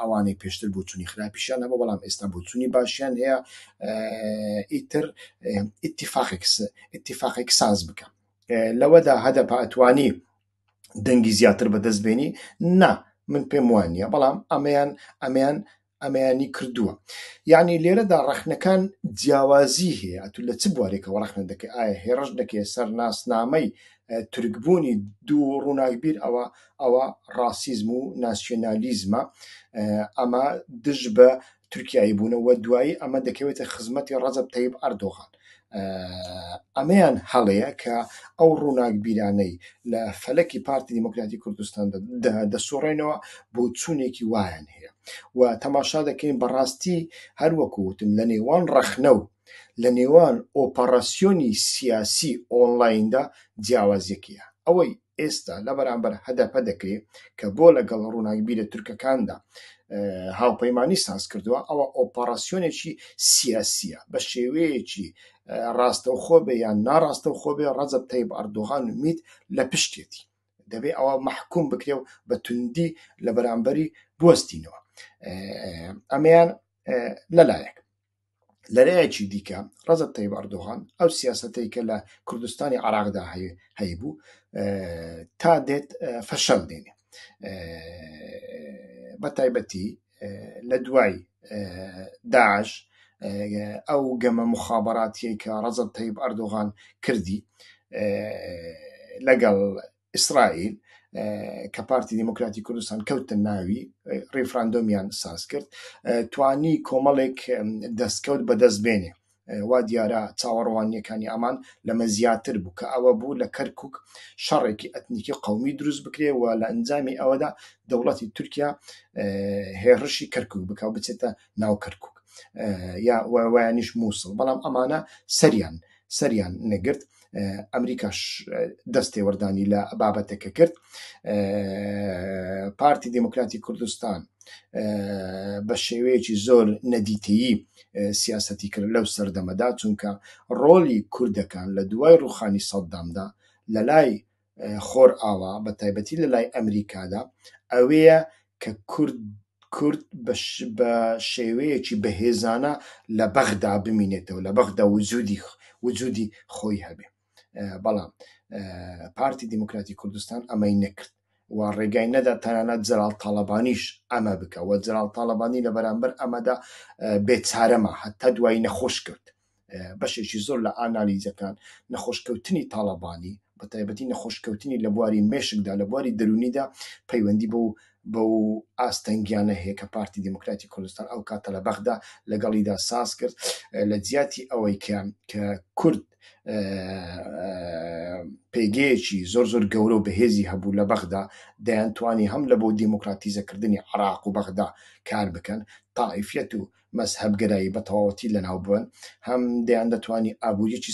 ئەوانەی پێشتر بۆچوونی خراپیشان هەبە بەڵام ئێستا بۆچوونی باشیان هەیە ئیتر اتفاقێک اتفاقێک ساز بکە لەوەدا هەدە پاتوانی دەنگی زیاتر بەدەستبێنی نا من پێم وانە بەڵام ئەمەیان ئەمەیان ئەمەیانی کردووە یعنی لێرەدا ڕەخنەکان جیاوازی هەیە ئەتو لە چ بوارێکەوە ڕەخنە دەکەی ئایا هێرش دەکێ سەر ناسنامەی ترکبوونی دوو ڕووناکبیر ئەوە ئەوە ڕاسیزم و ناسیۆنالیزمە ئەمە دژ بە تورکایی بوونەوە دوایی ئەمە دەکەوێتە خزمەتی ڕزب تەیب ئەردۆغان ئەمەیان هەڵەیە کە ئەو ڕووناک بیرانەی لە فەلەکی پارتی دیموکراتی کوردستان دەسوڕێنەوە بۆ چوونێکی وایان هەیە و تەماشا دەکەین بەڕاستی هەروەکوتم لە نێوان ڕەخنە و لە نێوان ئۆپەراسسیۆنی سیاسی ئۆنلایندا جیاوازیەکەیە ئەوەی ئێستا لە بەرامبەر هەدەپە دەکرێت کە بۆ لەگەڵ ڕووناگیبی لە تورکەکاندا هاوپەیمانی ساز کردووە ئەوە ئۆپەراسسیۆنێکی سیاسیە بە شێوەیەکی ڕاستەوخۆ بێ یان ناڕاستەوخۆ بێ ڕەزب تەیب ئەردۆغان میت لە پشتێتی دەبێت ئەوە مححکوم بکرێ و بە توندی لە بەرامبەری بستینەوە ئەمەیان آه، آه، آه، لەلایەک لەرەیەکی دیکە ڕزت تەیب ئەردۆغان طيب ئەو سیاستەی کە لە کوردستانی عراقدا هەیبوو تا دێت فەشەل دێنێ بە تایبەتی داعش ئەو گەمە مخابەتیە کە ڕزت تەیب ئەردۆغان طيب کردی لەگەڵ ئیسرائیل کە پارتی دیموکراتی کوردستان کەوتن ناوی ڕێفراندۆمیان ساز کرد توانی کۆمەڵێک دەستکەوت بەدەستبێنێ وا دیارە چاوەڕوانیەکانی ئەمان لەمە زیاتر بوو کە ئەوە بوو لە کەرکک شەڕێکی ئەتنیکی قومی دروست بکرێەوە لە ئەنجامی ئەوەدا دەوڵەتی تورکیا هێرشی کەرکک بک بچێتە ناو کەرکک یا وایانیش مووسڵ بەڵام ئەمانە سەریان سەریان نەگرت ئەمریکاش دەستێوەردانی لە بابەتەکە کرد پارتی دموکراتی کوردستان بە شێوەیەکی زۆر نەدیتەیی سیاسەتی کرد لەو سەردەمەدا چونکە ڕۆلی کوردەکان لە دوای ڕوخانی سەددامدا لە لای خۆر ئاوا بە تایبەتی لە لای ئەمریکادا ئەوەیە کە کورد کورد بە شێوەیەکی بەهێزانە لە بەغدا بمینێتەوە لە بەغدا وجودی وجودی خۆی هەبێ بەڵام پارتی دیموکراتی کوردستان ئەمەی نەکرد و ڕێگای نەدا تەنانەت جەرال تاالبانیش ئەمە بکەوە جەرال تاالبانی لە بەرامبەر ئەمەدا بێچارەمە هەتا دوای نەخۆش کرد بەشێکی زۆر لە ئانالیزەکان نەخۆشکەوتنی تاالبانی بە تایبەتی نەخۆشکەوتنی لە بواری مێشکدا لە بواری دەرونیدا پەیوەندی بە و بە و ئاستەنگیانە هەیە کە پارتی دموکراتی کوردستان ئەو کاتە لە بەخدا لەگەڵیدا ساس کرد لە جیاتی ئەوەی کە کورد پێگەیەکی زۆر زۆر گەورە و بەهێزی هەبوو لە بەغدا دەیانتوانی هەم لە بۆ دیموکراتیزەکردنی عراق و بەغدا کار بکەن تاعیفەت و مەسهبگەرایی بە تەواوەتی لەناو بن هەم دەیان دەتوانی ئابوووریەکی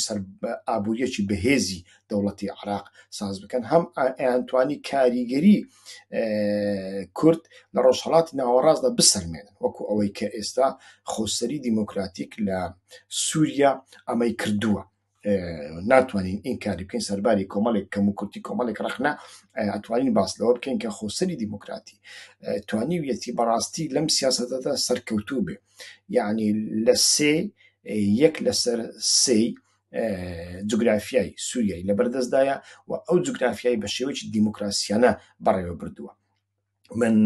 ئابوووریەکی بەهێزی دەوڵەتی عراق ساز بکەن هەم ئەیانتوانی کاریگەری کورد لە ڕۆژهڵاتی ناوەڕاستدا بسەرمێنن وەکو ئەوەی کە ئێستا خۆسەری دیموکراتیک لە سووریا ئەمەی کردووە ناتوانین این کاری بکەین سەرباری کۆمەڵێک کەم و کورتی کۆمەڵێک ڕخنا ئەتوانین باس لەوە بکەین کە خۆسەری دیموکراتی توانی ویەتی بەڕاستی لەم سیاستەدا سەرکەوتوو بێ یعنی لە سێ یەک لەسەر سی جوگرافیای سووریایی لە بەردەستدایە و ئەو جوگرافیای بە شێوەی دیموکراسیانە بەڕێوە بردووە من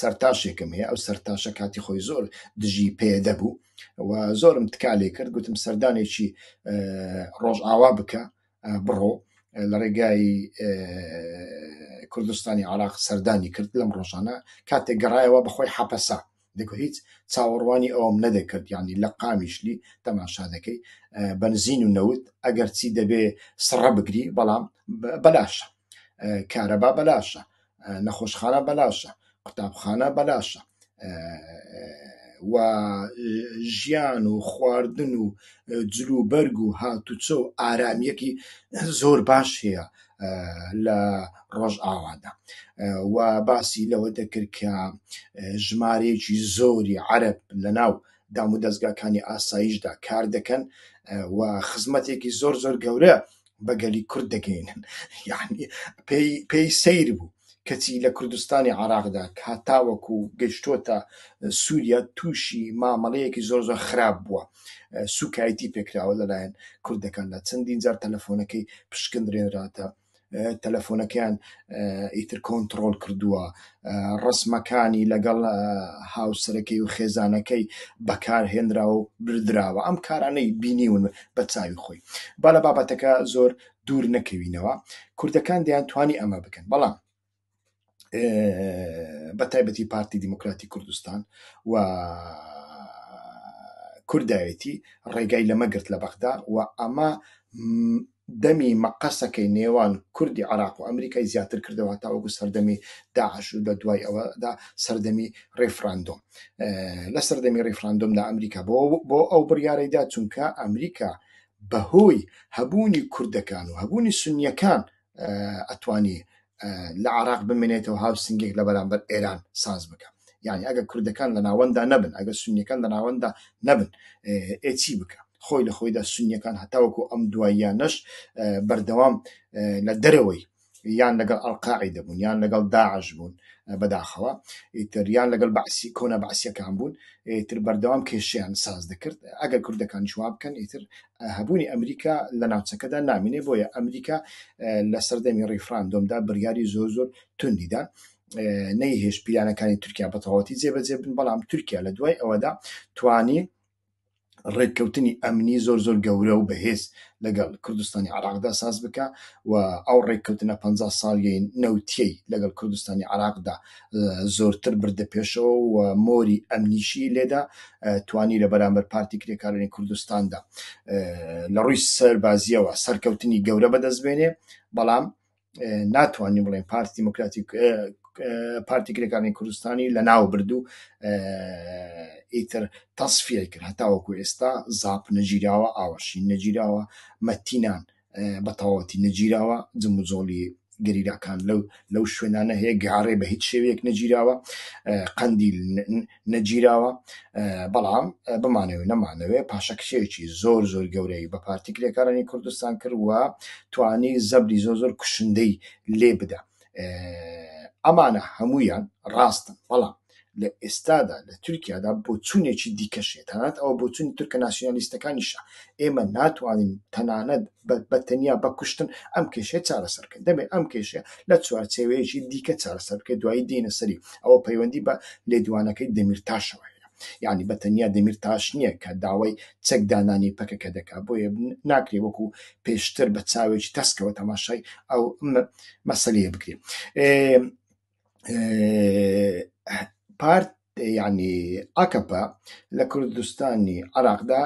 سەرتاشێکم هەیە ئەو سەرتاشە کاتی خۆی زۆر دژی پێدەبوو و زۆرم تکالێ کرد گوتم سەردانێکی ڕۆژ ئاوا بکە بڕۆ لە ڕێگای کوردستانی عراق سەردانی کرد لەم ڕۆژانە کاتێک گەڕایەوە بەخۆی حەپەسا دەکو هیچ چاوەڕوانی ئەوم نەدەکرد ینی لە قامیشلی تەماشا دەکەی بنزین و نەوت ئەگەر چی دەبێ سڕە بگری بەڵام بەلاشە کارەبا بەلاشە نەخۆشخانە بەلاشە قوتابخانە بەلاشە و ژیان و خواردن و جلوبەرگ و هاتوچە و ئارامیەکی زۆر باش هەیە لە ڕۆژ ئاوادا و باسی لەوە دەکرد کە ژمارەیەکی زۆری عرب لە ناو دام و دەستگاکانی ئاساییشدا کار دەکەن و خزمەتێکی زۆر زۆر گەورە بەگەلی کورد دەگەینن یعنی پێی سیر بوو کەچی لە کوردستانی عراقدا کا تاوەکو گەشتۆتە سووریا تووشی مامەڵەیەکی زۆر زۆر خراپ بووە سوکایەتی پێکراوە لەلایەن کوردەکاندا چەندین جار تەلەفۆنەکەی پشکنرێنراتە. تەلەفۆنەکەیان ئیتر کۆنتترۆل کردووە ڕسمەکانی لەگەڵ هاوسەرەکەی و خێزانەکەی بەکارهێنرا و بردراوە ئەم کارانەی بینیون بە چاوی خۆی با لە بابەتەکە زۆر دوور نەکەوینەوە کوردەکان دەیان توانی ئەمە بکەن بەڵام بە تایبەتی پارتی دیموکراتی کوردستان و کوردایەتی ڕێگای لەمەگرت لە بەغدا و ئەمە دەمی مەقەسەکەی نێوان کوردی عراق و ئەمریکای زیاتر کردەوە تاوەگو سەردەمی داعش و لە دوای ئەوەدا سەردەمی ڕێفراندۆم لە سەردەمی ڕێفراندۆمدا ئەمریکا بۆ ئەو بڕیارەیدا چونکە ئەمریکا بەهۆی هەبوونی کوردەکان و هەبوونی سنیەکان ئەتوانی لە عراق بمێنێتەوە هاوسنگێک لە بەرامبەر ئێران ساز بکە یعنی ئەگە کوردەکان لە ناوەندا نەبن ئەگە سونیەکان لە ناوەندا نەبن ئێچی بکە خۆی لە خۆیدا سونیەکان هەتاوەکو ئەم دواییانەش بەردەوام لە دەرەوەی یان لەگەڵ ئەلقاعی دەبوون یان لەگەڵ داعش بوون بەداخەوە ئیتریان لەگەڵ باسی کۆنە باسیەکان بوون تر بەردەوام کێشیان ساز دەکرد ئەگەر کوردەکان جواب بکەن ئیتر هەبوونی ئەمریکا لە ناوچەکەدا نامینێ بۆیە ئەمریکا لە سەردەمی ڕیفراندۆمدا بریاری زۆر زۆر توندیدا. نەی هێشپیرانەکانی تورکیا بەتەواتی جێبەجێ بن بەڵام تورکیا لە دوای ئەوەدا توانی ڕێککەوتنی ئەمنی زۆر زۆر گەورە و بەهێز لەگەڵ کوردستانی عراقدا ساز بکە و ئەو ڕێککەوتنە پ ساڵی نەوتەی لەگەڵ کوردستانی عراقدا زۆرتر بردە پێشەوە و مۆری ئەمنیشی لێدا توانی لە بەرامبەر پارتی کرێکارانی کوردستاندا لە ڕووی سەربازیەوە سەرکەوتنی گەورە بەدەستبێنێ بەڵام ناتوانین بڵێن پارتی دموکراتی پارتیکرەکانی کوردستانی لە ناو بردو ئیتر تەسفیر کرد هەتاوەکو ئێستا زاپ نەگیراوە ئاوەشی نەگیراوە مەتینان بە تەواوەتی نەگیراوە جموزۆلی گەریراکان لەو لەو شوێنانە هەیە گارڕێ بە هیچ شێوەیەک نەگیراوە قندیل نەگیراوە بەڵام بمانەوە نەمانەوەێ پاشەکشێکی زۆر زۆر گەورەی بە پارتیکرێکارانی کوردستان کردووە توانی زەبری زۆ زۆر کوشندەی لێ بدە. ئەمانە هەمویان ڕاستن بەڵام لە ئێستادا لە تورکیادا بۆ چونێکی دیکەشێتانات ئەو بۆ چون تورکە ناسیۆنالیستەکانیشە ئێمە ناتوانین تەنانەت بە تەنیا بەکوشتن ئەم کێشەیە چارەسەرکە دەبێت ئەم کێشە لە چوارچێوەیەکی دیکە چارەسەرکە دوایی دینە سەری ئەوە پەیوەندی بە لێدوانەکەی دەمیرتاشەوە یعنی بە تەنیا دەمیرتاش نییە کە داوای چەکدانانی پەکەکە دەکا بۆیە ناکرێ وەکو پێشتر بە چاوێکی تەسکەوە تەماشای ئەو مەسەلەیە بکرێ پارت یعنی ئاکەپە لە کوردستانی عراقدا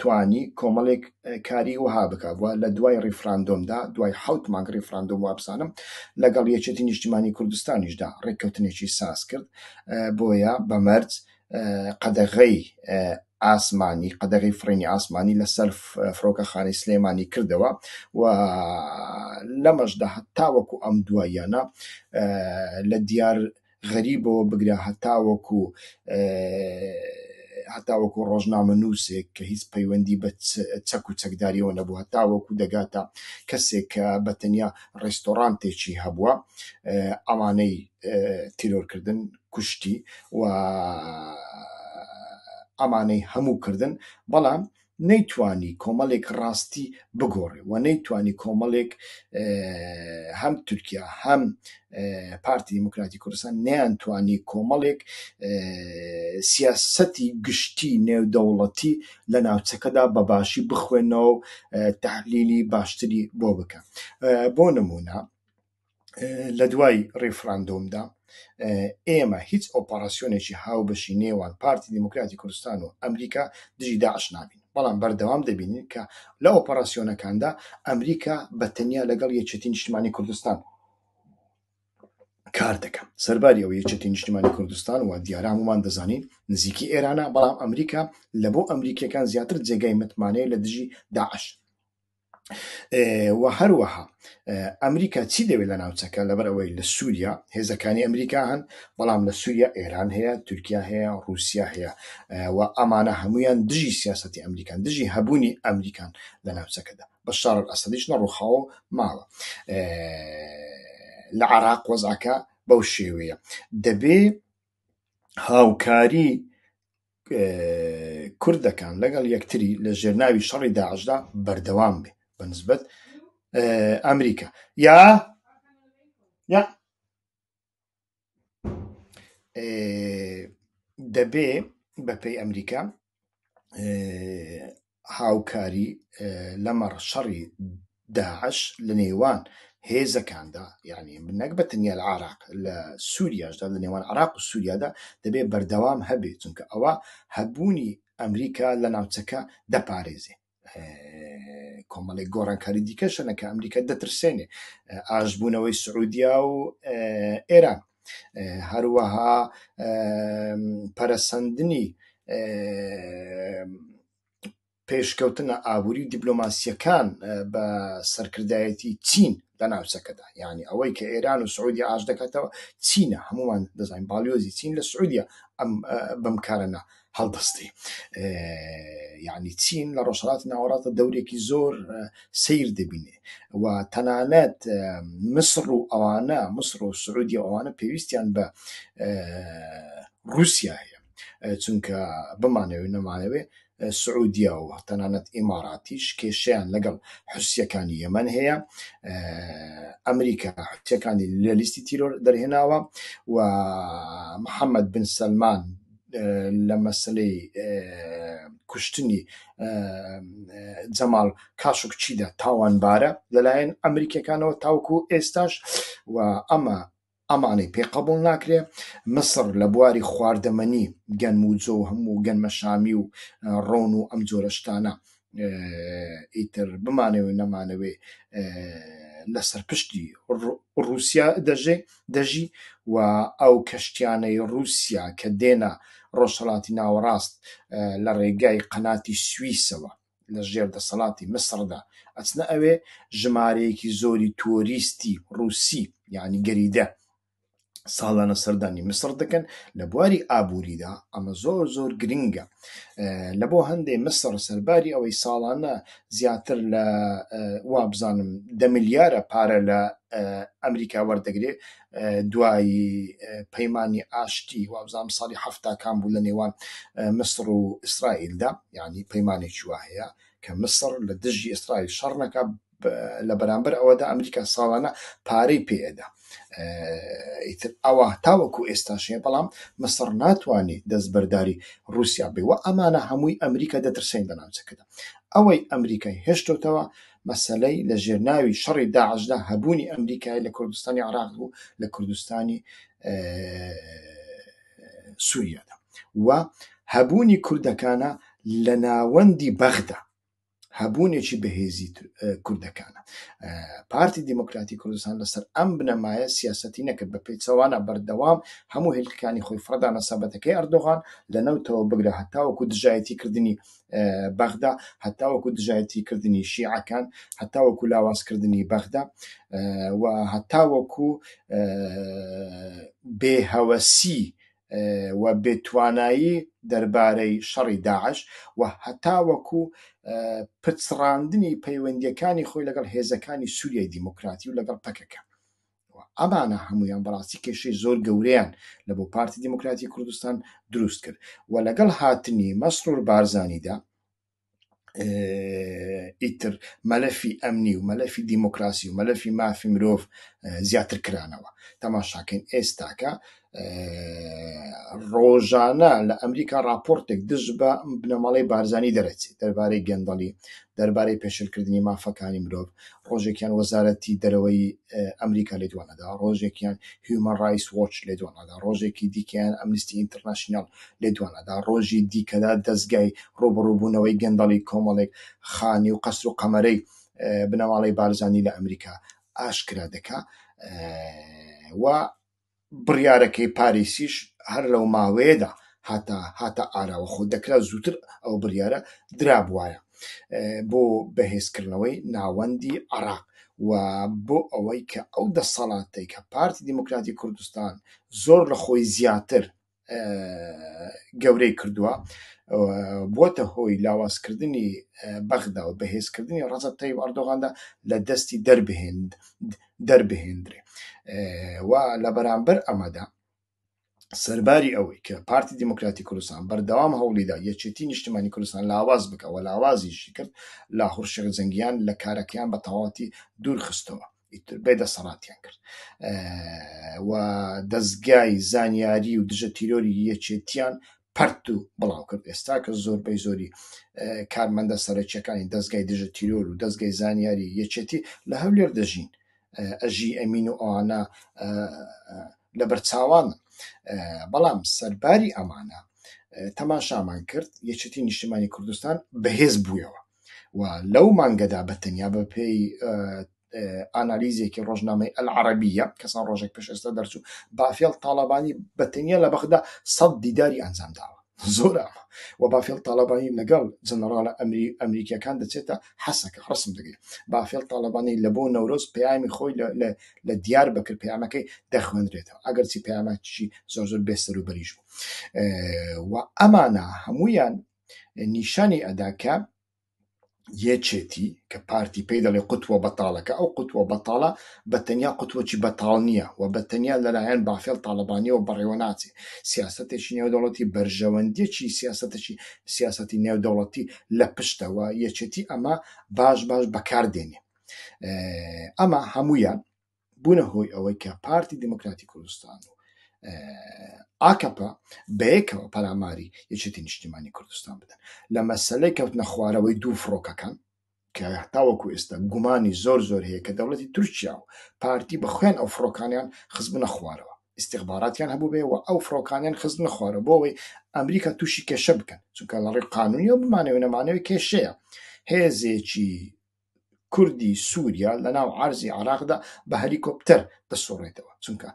توانی کۆمەڵێک کاری وها بکبووە لە دوای ریفراندۆمدا دوای حوت مانگ ریفراندۆم و ئەفسانم لەگەڵ یەکێتی نیشتیمانی کوردستانیشدا ڕێککەوتنێکی ساس کرد بۆیە بەمەرج قەدەغەی ئاسمانی قەدەغی فرێنی ئاسمانی لەسەر فرۆکەخانی سلێمانی کردەوە و لەمەشدا هەتاوەکو ئەم دواییانە لە دیار غەریبەوە بگرە هەتاوەکو هەتاوەکو ڕۆژنامە نووسێک کە هیچ پەیوەندی بە چەک و چەکداریەوە نەبوو هەتاوەکو دەگاتە کەسێک کە بەتەنیا ڕێستۆرانتێکی هەبووە ئەمانەی تیرۆرکردن کوشتی و ئەمانەی هەموو کردن بەڵام نەیتوانی کۆمەڵێک ڕاستی بگۆڕێ و نەیتوانی کۆمەڵێک هەم تورکیا هەم پارتی دموکراتی کوردستان نیانتوانی کۆمەڵێک سیاسەتی گشتی نێودەوڵەتی لە ناوچەکەدا بەباشی بخوێنەوە تحلیلی باشتری بۆ بکە بۆ نمونە لە دوای ڕێفراندۆمدا ئێمە هیچ ئۆپاراسسیۆنێکی هاوبەشی نێوان پارتی دیموکراتی کوردستان و ئەمریکا دژی داعش نابین بەڵام بەردەوام دەبینین کە لە ئۆپەراسسیۆنەکاندا ئەمریکا بەتەنیا لەگەڵ یەچەتی نیشتمانی کوردستان کار دەکەم سەرباری ئەو یەچەتی نیشتمانی کوردستان و دیاراممان دەزانین نزیکی ئێرانە بەڵام ئەمریکا لە بۆ ئەمریکەکان زیاتر جێگای متمانەیە لە دژی داعش وە هەروەها ئەمریکا چی دەوێت لە ناوچەکە لەبەر ئەوەی لە سووریا هێزەکانی ئەمریکا هەن بەڵام لە سووریا ئێران هەیە تورکیا هەیە رووسیا هەیە و ئەمانە هەمویان دژی سیاستی ئەمریکان دژی هەبوونی ئەمریکان لە ناوچەکەدا بە شار ئەسەدیش نەڕووخاوە ماوە لە عراق وەزعکە بەو شێوەیە دەبێ هاوکاری کوردەکان لەگەڵ یەکتری لە ژێرناوی شەڕی داعشدا بەردەوام بێ بەنسبت ئەمریکا یا یا دەبێ بەپی ئەمریکا هاوکاری لەمە شەڕی داعش لە نێوان هێزەکاندا یعنی نەک بەتەنیا لە عراق لە سووریاشدا لە نێوان عراق و سووریادا دەبێت بەردەوام هەبێت چونکە ئەوە هەبوونی ئەمریکا لە ناوچەکە دەپارێزێ کۆمەڵی گۆڕانکاری دیکەشەنە کە ئەمریکا دەترسێنێ ئاشبوونەوەی سعودیا و ئێران هەروەها پەرەسەندنی پێشکەوتنە ئابووری دیبلۆماسیەکان بە سەرکردایەتی چین لە ناوچەکەدا ینی ئەوەی کە ئێران و سعودی ئاش دەکاتەوە چینە هەمووان دەزانین باڵیۆزی چین لە سعودیا ئەم بەم کارەنا هەڵدەستی آه، يعني تين لە نورات ناوەڕاتە كي زور آه، سير دبيني و تەنانەت آه، مصر و ئەوانە مصر و سعودی ئەوانە پێویستیان روسيا رووسیا تونك چونکە بمانەوە نەمانەوێ سعودية و تەنانەت ئیماراتیش کێشیان لەگەڵ حوسیەکانی یەمەەن هەیە ئەمریکا حوتەکانی لە لیستی تیرۆر در و ومحمد بن سلمان لە مەسلەی کوشتنی جەماڵ کاشک چیدا تاوانبارە لەلایەن ئەمریکەکانەوە تاوکو ئێستاش و ئەمە ئەمانەی پێقبول ناکرێ مصر لە بواری خواردەمەنی گەنموجۆ هەموو گەنمەشامی و ڕۆن و ئەم جۆرەشتانە ئیتر بمانەوێ نەمانەوێ لەسەر پشتی رووسیا دەژێ دەژی و ئەو کەشتیانەی رووسیا کە دێنا ڕۆژهڵاتی ناوەڕاست لە ڕێگای قەناتی سوئیسەوە لە ژێر دەسەڵاتی مسردا ئەچنە ئەوێ ژمارەیەکی زۆری تۆریستی رووسی یعنی گەریدە ساڵانە سەردانی مسر دەکەن لە بواری ئابووریدا ئەمە زۆر زۆر گرنگە لە بۆ هەندێک مسر سەرباری ئەوەی ساڵانە زیاتر لە وابزانم دە ملیارە پارە لە ئەمریکا وەردەگرێ دوایی پەیمانانی ئاشتی وابزانام ساڵی هەفتا کام بوو لە نێوان مصر و ئیسرائیلدا ینی پەیمانێکی وا هەیە کە مصر لە دژی ئیسرائیل شەڕنەکە لە بەرامبەر ئەوەدا ئەمریکا ساڵانە پارەی پێدا ئەوە تاوەکو ئێستاشێ بەڵام مەسەر ناتوانێت دەستبەرداری رووسیا بێ و ئەمانە هەمووی ئەمریکا دەترسین لە ناوچەکەدا ئەوەی ئەمریکای هێشتەوە مسئله لجرناوی شر داعش ده هبونی امریکای لکردستانی عراق و لکردستانی اه، سوریا ده و هبونی کوردەکانە لناوندی ناوەندی هەبوونێکی بەهێزی کوردەکانە پارتی دیموکراتی کوردستان لەسەر ئەم بنەمایە سیاستی نەکرد بە پێچەوانە بەردەوام هەموو هلکەکانی خۆی فردانە سەبەتەکەی ئەردۆغان لەنەوتەوە بگرە هەتاوەکو دژایەتی کردنی بەغدا هەتاوەکو دژایەتی کردنی شیعەکان هەتاوەکو لاوازکردنی بەغدا و هەتاوەکو بێهەوەسی وە بێتوانایی دەربارەی شەڕی داعش و هەتاوەکو پچڕاندنی پەیوەندیەکانی خۆی لەگەڵ هێزەکانی سووریای دیموکراتی و لەگەڵ پەکەکە ئەمانە هەمویان بەڕاستی کێشەی زۆر گەوریان لە بۆ پارتی دیموکراتی کوردستان دروست کرد و لەگەڵ هاتنی مەسرور بارزانیدا ئیتر مەلەفی ئەمنی و مەلەفی دیموکراسی و مەلەفی مافی مرۆڤ زیاتر کرانەوە تەماشاکەین ئێستاکە ڕۆژانە لە ئەمریکا راپۆرتێک دژ بە بنەماڵی بارزانانی دەرەچێت دەربارەی گەندەڵی دەربارەی پێشلکردنی مافەکانی مرۆڤ ڕۆژێکیان وەزارەتی دەرەوەی ئەمریکا لێ دوانەدا ڕۆژێکیان هیومەن ڕایس وچ لێ دوانەدا ڕۆژێکی دیکەیان ئەمنیستی ئینتەرناشنال لێ دوانەدا ڕۆژی دیکەدا دەستگای ڕۆبڕووبوونەوەی گەندەڵی کۆمەڵێک خانی و قەسر و قەمەرەی بنەماڵی بارزانانی لە ئەمریکا ئاشکرا دەکا و بڕیارەکەی پارێسیش هەر لەو ماوەیەدا هاتە هاتە ئاراوە خۆ دەکرا زووتر ئەو بریارە درابواە بۆ بەهێزکردنەوەی ناوەندی عراق و بۆ ئەوەی کە ئەو دەسەڵاتی کە پارتی دیموکراتی کوردستان زۆر لە خۆی زیاتر گەورەی کردووە بۆتە هۆی لاوازکردنی بەغدا و بەهێزکردنی ڕزە تای ئەردۆغاندا لە دەستی دەربهێند دەربهێندرێ وا لە بەرامبەر ئەمەدا سەرباری ئەوەی کە پارتی دیموکراتی کوردستان بەردەوام هەوڵیدا یەچێتی نیشتمانی کوردستان لاواز بکەوە لاوازیشی کرد لاهورشێک زەنگیان لە کارەکەیان بە تەواتی دوور خستەوە بێدەسەڵاتیان کرد و دەستگای زانیاری و دژە تیرۆری یەچێتیان پەرت و بڵاو کرد ئێستا کە زۆربەی زۆری کارمەندە سەرچەکانی دەستگای دژە تیرۆر و دەستگای زانیاری یەچێتی لە هەولێر دەژین ئەژی ئەمین و ئەوانە لە بەرچاوان بەڵام سەرباری ئەمانە تەماشامان کرد یەچێتی نیشتمانی کوردستان بەهێز بوویەوە و لەو مانگەدا بەتەنیا بە پێی ئانالیزیێکی ڕۆژنامەی ئەلعربیە کەسان ڕۆژێک پێش ئێستا دەرچوو بافێڵ تاالبانی بەتەنە لە بەخدا سەد دیداری ئەنجامداوە زۆر و بافێڵ تاالبانی لەگەڵ جنرالە ئەمری ئەمریکیەکان دەچێتە حەسەکە ڕسم دەگەێت بافێڵ تاالبانی لە بۆ نەورۆز پەیامی خۆی لە دیار بکرد پەیامەکەی دەخوێنرێتەوە ئەگەر چی پەیامەتشی زۆر زۆر بێسەر و بەریژ بوو و ئەمانە هەمویان نیشانی ئەداکە یەکێتی کە پارتی پێی دەڵێ قوتوە بەتاالەکە ئەو قوتوە بەتاالە بە تەنیا قوتوەکی بەتاال نییە و بە تەنیا لەلایەن بافێل تاالبانیەوە بەڕێوە ناچێ سیاستێکی نێودەوڵەتی بەرژەوەندێکی سیاستەکی سیاستی نێودەوڵەتی لە پشتەوە یەکێتی ئەمە باش باش بەکاردێنێ ئەمە هەمویان بوونە هۆی ئەوەی کە پارتی دموکراتی کوردستان ئاکەپە بەیەکەوە پەراماری یەکێتی نیشتیمانی کوردستان بدەن لە مەسلەی کەوتنە خوارەوەی دوو فڕۆکەکان کە تاوەکو ئێستا گومانی زۆر زۆر هەیە کە دەوڵەتی تورکیا و پارتی بە خوێن ئەو فڕۆکانیان خزبنە خوارەوە استیخباراتیان هەبوو بێەوە ئەو فڕۆکانیان خز نەخوارە بۆەوەی ئەمریکا تووشی کێشە بکەن چونکە لەڕێ قانونیە بمانەوە نەمانەوە کێشەیە هێزێکی کوردی سووریا لە ناو عرضی عراقدا بە هەلیکۆپتەر دەسۆڕێتەوە چونکە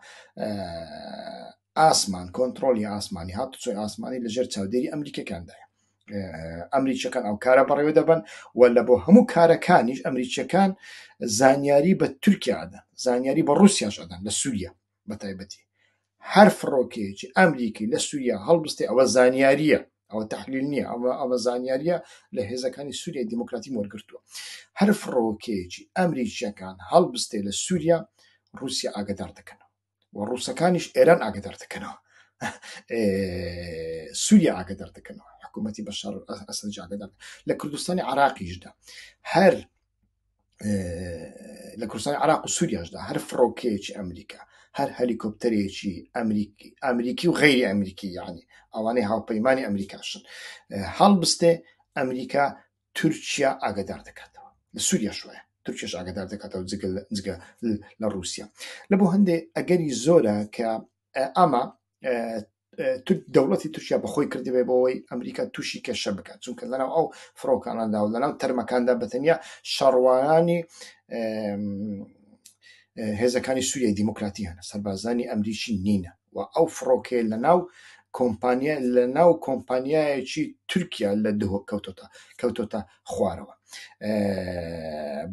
ئاسمان کۆنتترۆلی ئاسمانی هات چۆی ئاسمانی لەژێر چاودێری ئەمریکەکاندایە ئەمریکەکان ئەو کارە بەڕێوە دەبن و لە بۆ هەموو کارەکانیش ئەمریکەکان زانیاری بە تورکیادا زانیاری بە رووسیاشدان لە سووریا بەتایبەتی هەر فڕۆکێکی ئەمریکی لە سووریا هەڵبستی ئەوە زانیاریە ئەوە تحلیل نییە ئەمە ئەمە زانیاریە لە هێزەکانی سووریا دیموکراتی وەرگرتووە هەر فڕۆکێکی ئەمریکیەکان هەڵبستێ لە سووریا رووسیا ئاگدار دەکەنەوە و ڕووسەکانیش ئێران ئاگدار دەکەنەوە سووریا ئاگدار دەکەنەوە حکوومەتتی بەشار ئەسەر جاگەدان لە کوردستانی عراقیشدا هەر لە کوردستانی عراق و سووریاشدا هەر فڕۆکێکی ئەمریکا هەر هەلیکۆپتەرێکی ئەمریکی ئەمریکی و غیری ئەمریکی یعنی ئەوانەی هاوپەیمانی ئەمریکاشن هەڵبستێ ئەمریکا تورکیا ئاگدار دەکاتەوە لە سووریا شوە تورکش ئاگدار دەکاتەوە جگە لە رووسیا لە بۆ هەندێ ئەگەری زۆرە کە ئەمە دەوڵەتی تووشیا بەخۆی کردبێ بەوەی ئەمریکا تووشی کەشە بکات چونکە لەناو ئەو فرۆکاناندا و لەناو تەرمەکاندا بەتەنیا شەڕوانانی هێزەکانی سووریای دیموکراتی هەنە سەربازانی ئەمریکی نینە و ئەو فڕۆکێ لە ناو کۆمپانیا لە ناو کۆمپانیایەکی تورکیا لە دهۆ کەوتۆتە کەوتۆتە خوارەوە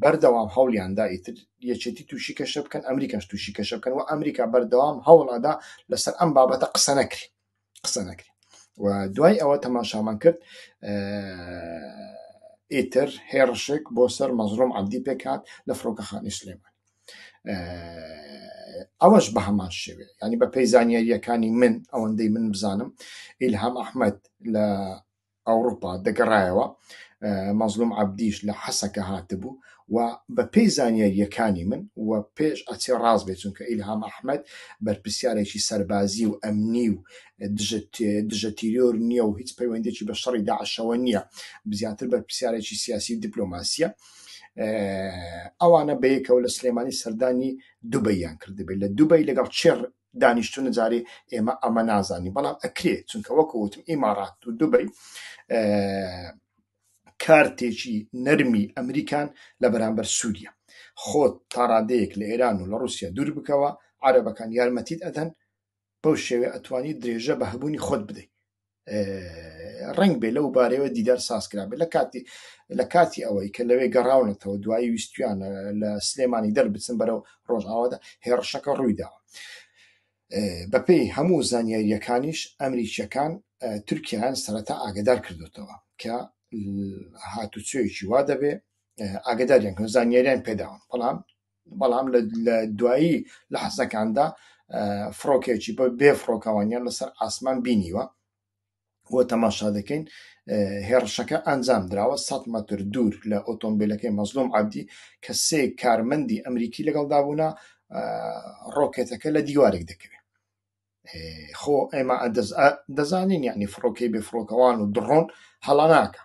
بەردەوام هەوڵیاندا ئیتر یەچێتی تووشی کەشە بکەن ئەمریکاش تووشی کەشە بکەن و ئەمریکا بەردەوام هەوڵادا لەسەر ئەم بابەتە قسە نەکری قسە نەکری و دوای ئەوە تەماشامان کرد ئیتر هێرشێک بۆ سەر مەزروم عبدی پێکات لە فرۆکەخانی سلێمان ئەوەش بە هەمان شێوێ ینی بە پەیزانیاریەکانی من ئەوەندەی من بزانم ئیلهام ئەحمد لە ئەوروپا دەگەڕایەوە مەزلوم عبدیش لە حەسەکە هاتبوو و بە پێی زانیاریەکانی من و پێش ئەچێ ڕاز بێت چونکە ئیلهام ئەحمد بەرپسیارێکی سەربازی و ئەمنی و دژەتیریۆر نییە و هیچ پەیوەندێکی بە شەڕی داعشەوە نییە زیاتر بەرپسیارێکی سیاسی و دیپلۆماسیە ئەوانە بەیەکەوە لە سلێمانی سەردانی دوبەیان کردبێت لە دوبەی لەگەڵ چێر دانیشتونە جارێ ئێمە ئەمە نازانی بەڵام ئەکرێ چونکە وەکو وتم ئیمارات و دوبەی کارتێکی نەرمی ئەمریکان لە بەرامبەر سووریا خۆت تاڕادەیەک لە ئێران و لە رووسیا دوور بکەوە عربەکان یارمەتیت ئەدەن بەو شێوێ ئەتوانی درێژە بە هەبوونی خۆت بدەیت ڕنگ بێ لەو بارەوە دیدار ساسکرا بێ لە کاتی لە کاتی ئەوەی کە لەوێ گەڕاونەتەوە دوایی ویستیان لە سلێمانی دەربچن بەرەو ڕۆژاوادا هێرشەکە ڕوویداوە بەپێی هەموو زانیاریەکانیش ئەمریکیەکان تورکیان سەرەتا ئاگدار کردوتەوە کە هاتوچۆیەکی وا دەبێ ئاگداریان کە زانیاریان پێداون بەڵام بەڵام لە دوایی لە حەزەکاندا فڕۆکێکی بە بێ فڕۆکەوانیان لەسەر ئاسمان بینیوە بۆ تەماشا دەکەین هێرشەکە ئەنجام درراوە 100 مەتر دوور لە ئۆتۆمبیلەکەی مەزلوم عبدی کە سێ کارمەندی ئەمریکی لەگەڵدابوونا ڕۆکێتەکە لە دیوارێک دەکەوێت خۆ ئێمە دەزانین یعنی فڕۆکەی بێفرۆکەوان و دڕۆن هەڵاناکە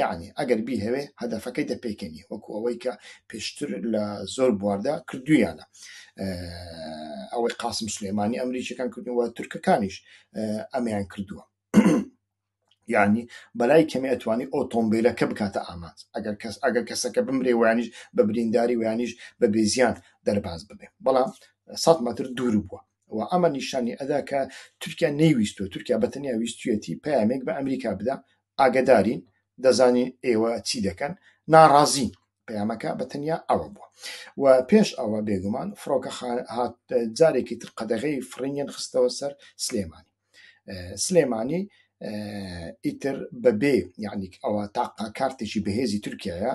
یعنی ئەگەر بی هەوێ هەدەفەکەی دەپێکێنی وەکو ئەوەی کە پێشتر لە زۆر بواردا کردویانە ئەوەی قاسم سلێمانی ئەمریکیەکان کردنەوە تورکەکانیش ئەمیان کردووە یعنی بەلای کەمی ئەتوانی ئۆتۆمبیلەکە بکاتە ئامانج ئەگەر کەس ئەگەر کەسەکە بمرێ وانیش بە برینداری وانیش بە بێزیان دەرباز ببێ بەڵام 100 متر دوور بووە و ئەمە نیشانی ئەدا کە تورکیا نەیویستوە تورکیا بەتەنیا ویستویەتی پامێک بە ئەمریکا بدا ئاگدارین دەزانین ئێوە چی دەکەن ناڕازین پەیامەکە بەتەنیا ئەوە بووە و پێش ئەوە بێگومان فرۆکە جارێکی تر قەدەغی فرینیان خستەوە سەر سلێمانی سلێمانی ئیتر بەبێ یعنی ئەوە تاقا کارتێکی بەهێزی تورکایە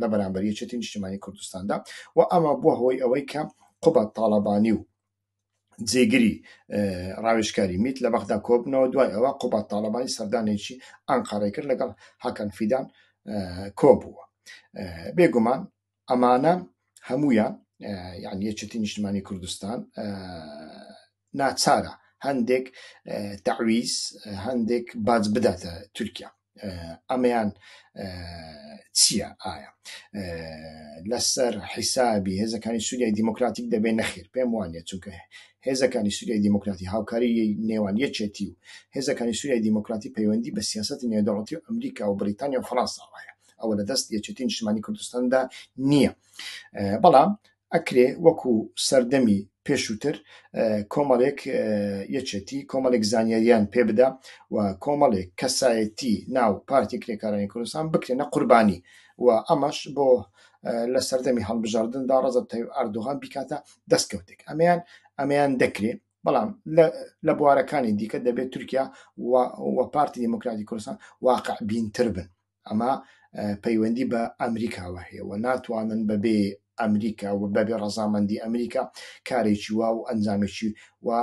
لە بەرامبەری چێتی نیشتمانی کوردستاندا و ئەمە بۆ هۆی ئەوەی کە قوبەت تاالبانی و جێگیری ڕاوێشکاری میت لە بەخدا کۆبنەوە دوای ئەوە قوبات تاالبانی سەردانێکی ئەنقارێکرد لەگەڵ هاکەن فیدان کۆبووە بێگومان ئەمانە هەمویان یعنی یەچێتی نیشتمانی کوردستان ناچارە هندك آه، تعويس آه، هندك باز بدات تركيا اميان تسيا آيا لسر حسابي هذا كان سوريا ده بين نخير بين وانيا تونك هذا كان سوريا ديمقراطي هاوكاري نيوان يتشتيو هذا كان سوريا ديمقراطي بيواندي بسياسة نيودولتي أمريكا وبريطانيا وفرنسا آية أولا دست يتشتين یەچێتی كردستان ده نيا بلا ئەکرێ وەکو سەردەمی پێشووتر کۆمەڵێک یەچێتی کۆمەڵێک زانیاریان پێ بدا و کۆمەڵێک کەسایەتی ناو پارتی کرێکارانی کوردستان بکرێنە قوربانی و ئەمەش بۆ لە سەردەمی هەڵبژاردندا ڕزە ئاردوغان بیکاتە دەستکەوتێک ئەمەیان ئەمەیان دەکرێت بەڵام لە بوارەکانی دیکە دەبێت تورکیا وە پارتی دموکراتی کوردستان واقع بینتر بن ئەمە پەیوەندی بە ئەمریکاوە هەیە و ناتوانن بەبێ ئەمریکا و بەبێ ڕەزامەندی ئەمریکا کارێکی وا و ئەنجامێکی وا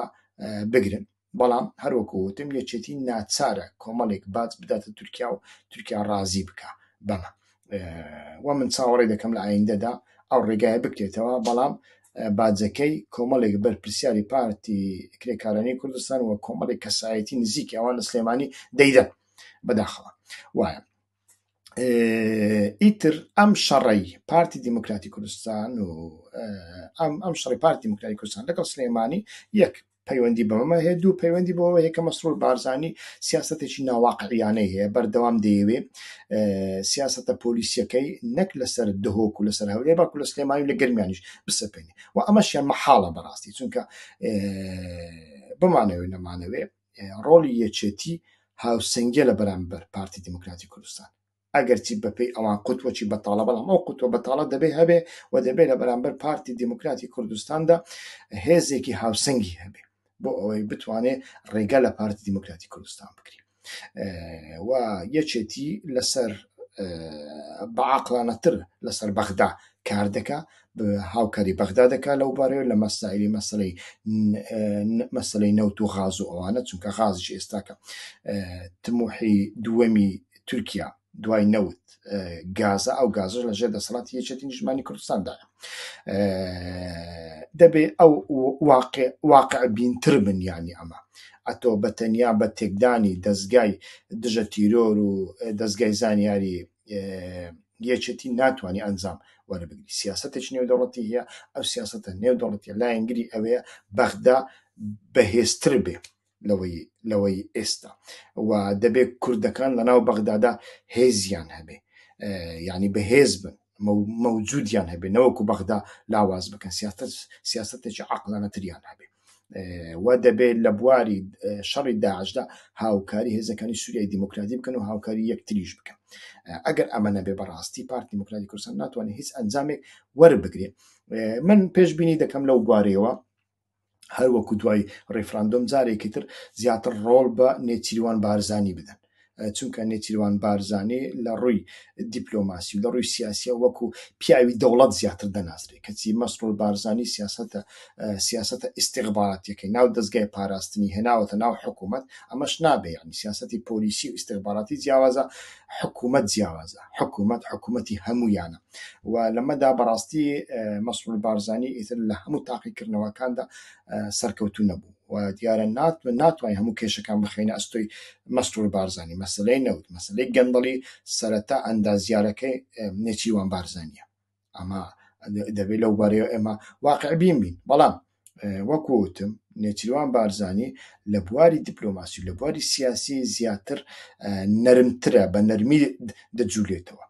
بگرن بەڵام هەروەکوتم یەچێتی ناچارە کۆمەڵێک باز بداتە تورکیا و تورکیا ڕازی بکە بەمە وە من چاوەڕێ دەکەم لە ئایندەدا ئەو ڕێگایە بکرێتەوە بەڵام باجەکەی کۆمەڵێک بەرپرسیاری پارتی کرێکارانی کوردستان وە کۆمەڵێک کەسایەتی نزیکی ئەوان لە سلێمانی دەیدە بەداخەوە وایە ئیتر ئەم شەڕی پارتی دیموکراتی کوردستان و ئەم شڕی پارتی دیموکراتی کوردستان لەگەڵ سلێمانی یەک پەیوەندی بەمە هەیە دوو پەیوەندی بەوە هەیە کە مەسرول بارزانانی سیاستێکی ناواقعیانەی هەیە بەردەوام دەیەوێ سیاستە پۆلیسیەکەی نەک لەسەر دهۆک و لەسەر هەولێ باکو لە سلێمانی لە گەرمیانیش بسەپێنی و ئەمەشیان مەحاڵە بەڕاستی چونکە بمانەوێ نەمانەوێ ڕۆلی یەچێتی هاوسنگگە لە بەرامبەر پارتی دیموکراتی کوردستان ئەگەرچی بەپی ئەوان قوتوەچی بەتاڵە بەڵام ئەو قوتوە بەتاڵە دەبێ هەبێ و دەبێت لە بەرامبەر پارتی دیموکراتی کوردستاندا هێزێکی هاوسنگی هەبێ بۆ ئەوەی بتوانێت ڕێگە لە پارتی دیموکراتی کوردستان بکری و یەکێتی لەسەر بەعاقلانەتر لەسەر بەغدا کار دەکا هاوکاری بەغدا دەکا لەو بارێ لە مەسائلی مەسلەی مەسلەی نەوت و غاز و ئەوانە چونکە غازش ئێستاکە تموحی دووەمی تورکیا دوای نەوت گازە ئەو گازش لە ژێ دەسەڵات یەچێتی نیژمانی کوردستاندا دەبێ ئەو واقع بینتر من ینی ئەمە ئەتۆ بە تەنیا بە تێکدانی دەستگای دژە تیرۆر و دەستگای زانیاری یەچێتی ناتوانانی ئەنجام وەرە بگری سیاستێک نێودەوڵەتی هەیە ئەو سیاستە نێودەوڵەتی لایەنگری ئەوەیە بەخدا بەهێزتر بێ لەوەی لەوەی ئێستا و دەبێت کوردەکان لە ناو بەغدادا هێزیان هەبێ ینی بەهێز بن مەوجودیان هەبێ نەوەکو بەغدا لاواز بکەن سیاستێکی عقلانەتریان هەبێ وە دەبێت لە بواری شەڕی داعشدا هاوکاری هێزەکانی سووریای دیموکراتی بکەن و هاوکاری یەکتریش بکەن ئەگەر ئەمە نەبێ بەڕاستی پارت دیموکراتی کورسان ناتوانێت هیچ ئەنجامێک وەربگرێ من پێشببینی دەکەم لەو گوارەوە هەروەکو دوای ڕێفراندۆم جارێکی تر زیاتر ڕۆڵ بە نێچیروان بارزانانی بدەن چونکە نێتیروان بارزانێ لە ڕووی دیپلۆماسی لە ڕووی سیاسە وەکو پیاوی دەوڵەت زیاتر دەناسرێ کەچی مەسرۆل بارزانانی سیاستە سیاستە ئستیقباراتەکەی ناو دەستگای پاراستنی هێناوەتە ناو حکوومەت ئەمەش نابێ ینی سیاستی پۆلیسی و ئستیقباراتی جیاوازە حکوومەت جیاوازە حکوومەت حکوومەتی هەمویانە و لەمەدا بەڕاستی مەسرول بارزانانی ئیتر لە هەموو تاقیکردنەوەکاندا سەرکەوتو نەبوو دیارە نات ناتوانین هەموو کێشەکان بخینە ئەستۆی مەستور بارزانانی مەسلەی نەوت مەسلەی گەندڵی سەرەتا ئەندازیارەکەی نێچیوان بارزانە ئەما دەبێت لەو بارەیە ئێمە واقعبیم بین بەڵام وەکوتم نێچیروان بارزانانی لە بواری دیپلۆماسی لە بواری سیاسی زیاتر نەرمترە بە نەرمی دەجوولێتەوە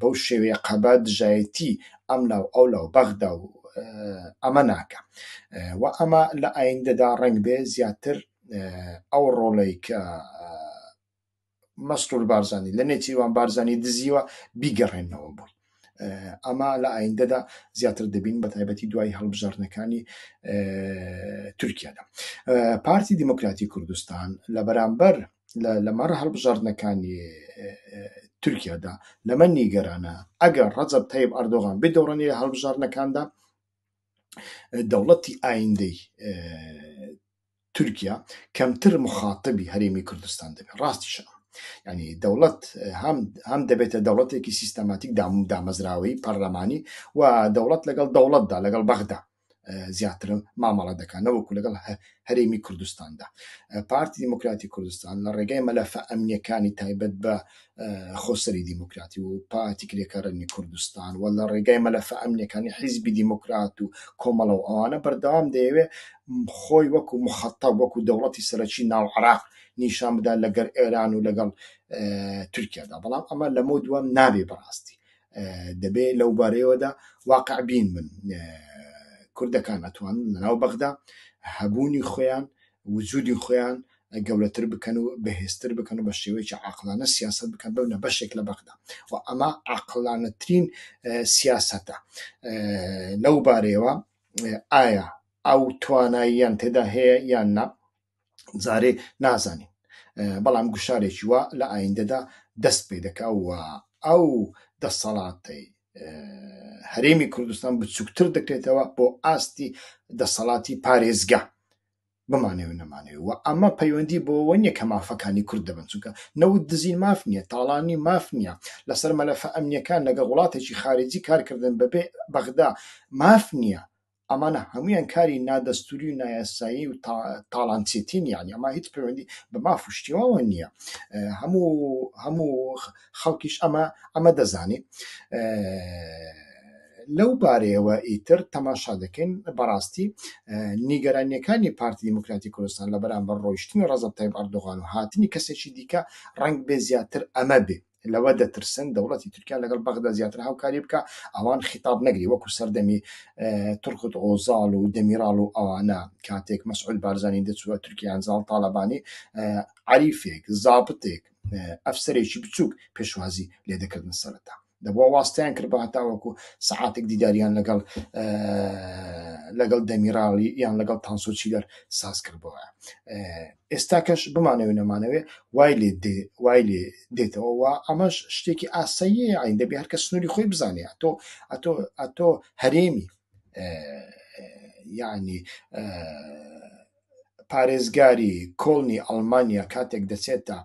بەو شێوەیە قەبات دژایەتی ئەم ناو ئەو لاو بەغدا و ئەمە ناکە و ئەمە لە ئایندەدا ڕنگ بێ زیاتر ئەو ڕۆڵی کە مەستور بارزانانی لە نێچیوان بارزانانی دزیوە بیگەڕێنەوە بووی ئەما لە ئایندەدا زیاتر دەبین بە تایبەتی دوای هەڵبژارنەکانی تورکیادا پارتی دیموکراتی کوردستان لە بەرامبەر لەمەڕ هەڵبژاردنەکانی تورکیادا لەمە نیگەرانە ئەگەر ڕەجەب تایب ئەردۆغان بدەڕنی هەڵبژارنەکاندا دەوڵەتی ئایندەی تورکیا کەمتر مخاتبی هەرێمی کوردستان دەبێت ڕاستیشە ینی دەوڵەت هەم دەبێتە دەوڵەتێکی سیستەماتیک دامەزراوەی پەرلەمانی و دەوڵەت لەگەڵ دەوڵەتدا لەگەڵ بەغدا زیاتر مامەڵە دەکەن نەوەکو لەگەڵ هەرێمی کوردستاندا پارتی دیموکراتی کوردستان لە ڕێگەی مەلەفە ئەمنیەکانی تایبەت بە خۆسەری دیموکراتی و پاتیکرێکەرنی کوردستان و لە ڕێگەی مەلەفە ئەمنیەکانی حیزبی دیموکرات و کۆمەڵە و ئەوانە بەردەوام دەیەوێ خۆی وەکو مخەتە وەکو دەوڵەتی سەرەکی ناو عراق نیشان بدا لەگەر ئێران و لەگەڵ تورکیادا بەڵام ئەمە لەمە دووەم نابێ بەڕاستی دەبێت لەوبارەیەوەدا واقع بین من کوردەکان ئەتوان لەناو بەغدا هەبوونی خۆیان وجودی خۆیان گەورەتر بکەن و بەهێزتر بکەن و بە شێوەیەکی عقلانە سیاست بکەن بەونە بەشێک لە بەغدا و ئەمە عقلانەترین سیاسەتە لەو بارەیەوە ئایا ئەو تواناییان تێدا هەیە یان نا جارێ نازانین بەڵام گوشارێکی وە لە ئایندەدا دەست پێ دەکا و ئەو دەسەڵاتی هەرێمی کوردستان بچووکتر دەکرێتەوە بۆ ئاستی دەسەڵاتی پارێزگا بمانەوە نەمانەوە و ئەمە پەیوەندی بۆەوە نیە کە مافەکانی کورد دەبن چونکە نەوت دزین ماف نییە تاڵانی ماف نییە لەسەر مەلەفە ئەمنیەکان لەگە وڵاتێکی خارجی کارکردن بەبێ بەغدا ماف نییە ئەمانە هەمویان کاری نادەستوری و نایاسایی و تاڵانچێتین یانی ئەما هیچ پەیوەندی بە مافشتیواوە نییە هەموو هەموو خەڵکیش ئەمە ئەمە دەزانێت لەو بارەیەوە ئیتر تەماشا دەکەین بەڕاستی نیگەرانیەکانی پارتی دیموکراتی کوردستان لە بەرامبەر ڕۆیشتنی ڕزەب تایب ئەردۆغان و هاتنی کەسێکی دیکە ڕنگ بێ زیاتر ئەمە بێت لەوە دەترسن دەوڵەتی تورکیا لەگەڵ بەغدا زیاتر هاوکاری بکە ئەوان خیتاب نەگری وەکو سەردەمی ترخت ئۆزاڵ و دەمیراڵ و ئەوانە کاتێک مەسعول بارزانانی دەچوە تورکیانزاڵ تاالبانی عریفێک زابتێک ئەفسەرێکی بچووک پێشوازی لێ دەکردن سەرتا دەبووە واستیان کرد بە هەتاوەکو سعاتێک دیداریان لەگەڵ لەگەڵ دەمیراڵی یان لەگەڵ تانسۆچی دەر ساز کردبووە ئێستا کەش بمانەوە نەمانەوێ وای لێ دێتەوە ئەمەش شتێکی ئاساییە ئاین دەبێ هەرکە سنووری خۆی بزانێ ئەتۆ ئەتۆ ئەتۆ هەرێمی یعنی پارێزگاری کۆڵنی ئەلمانیا کاتێک دەچێتە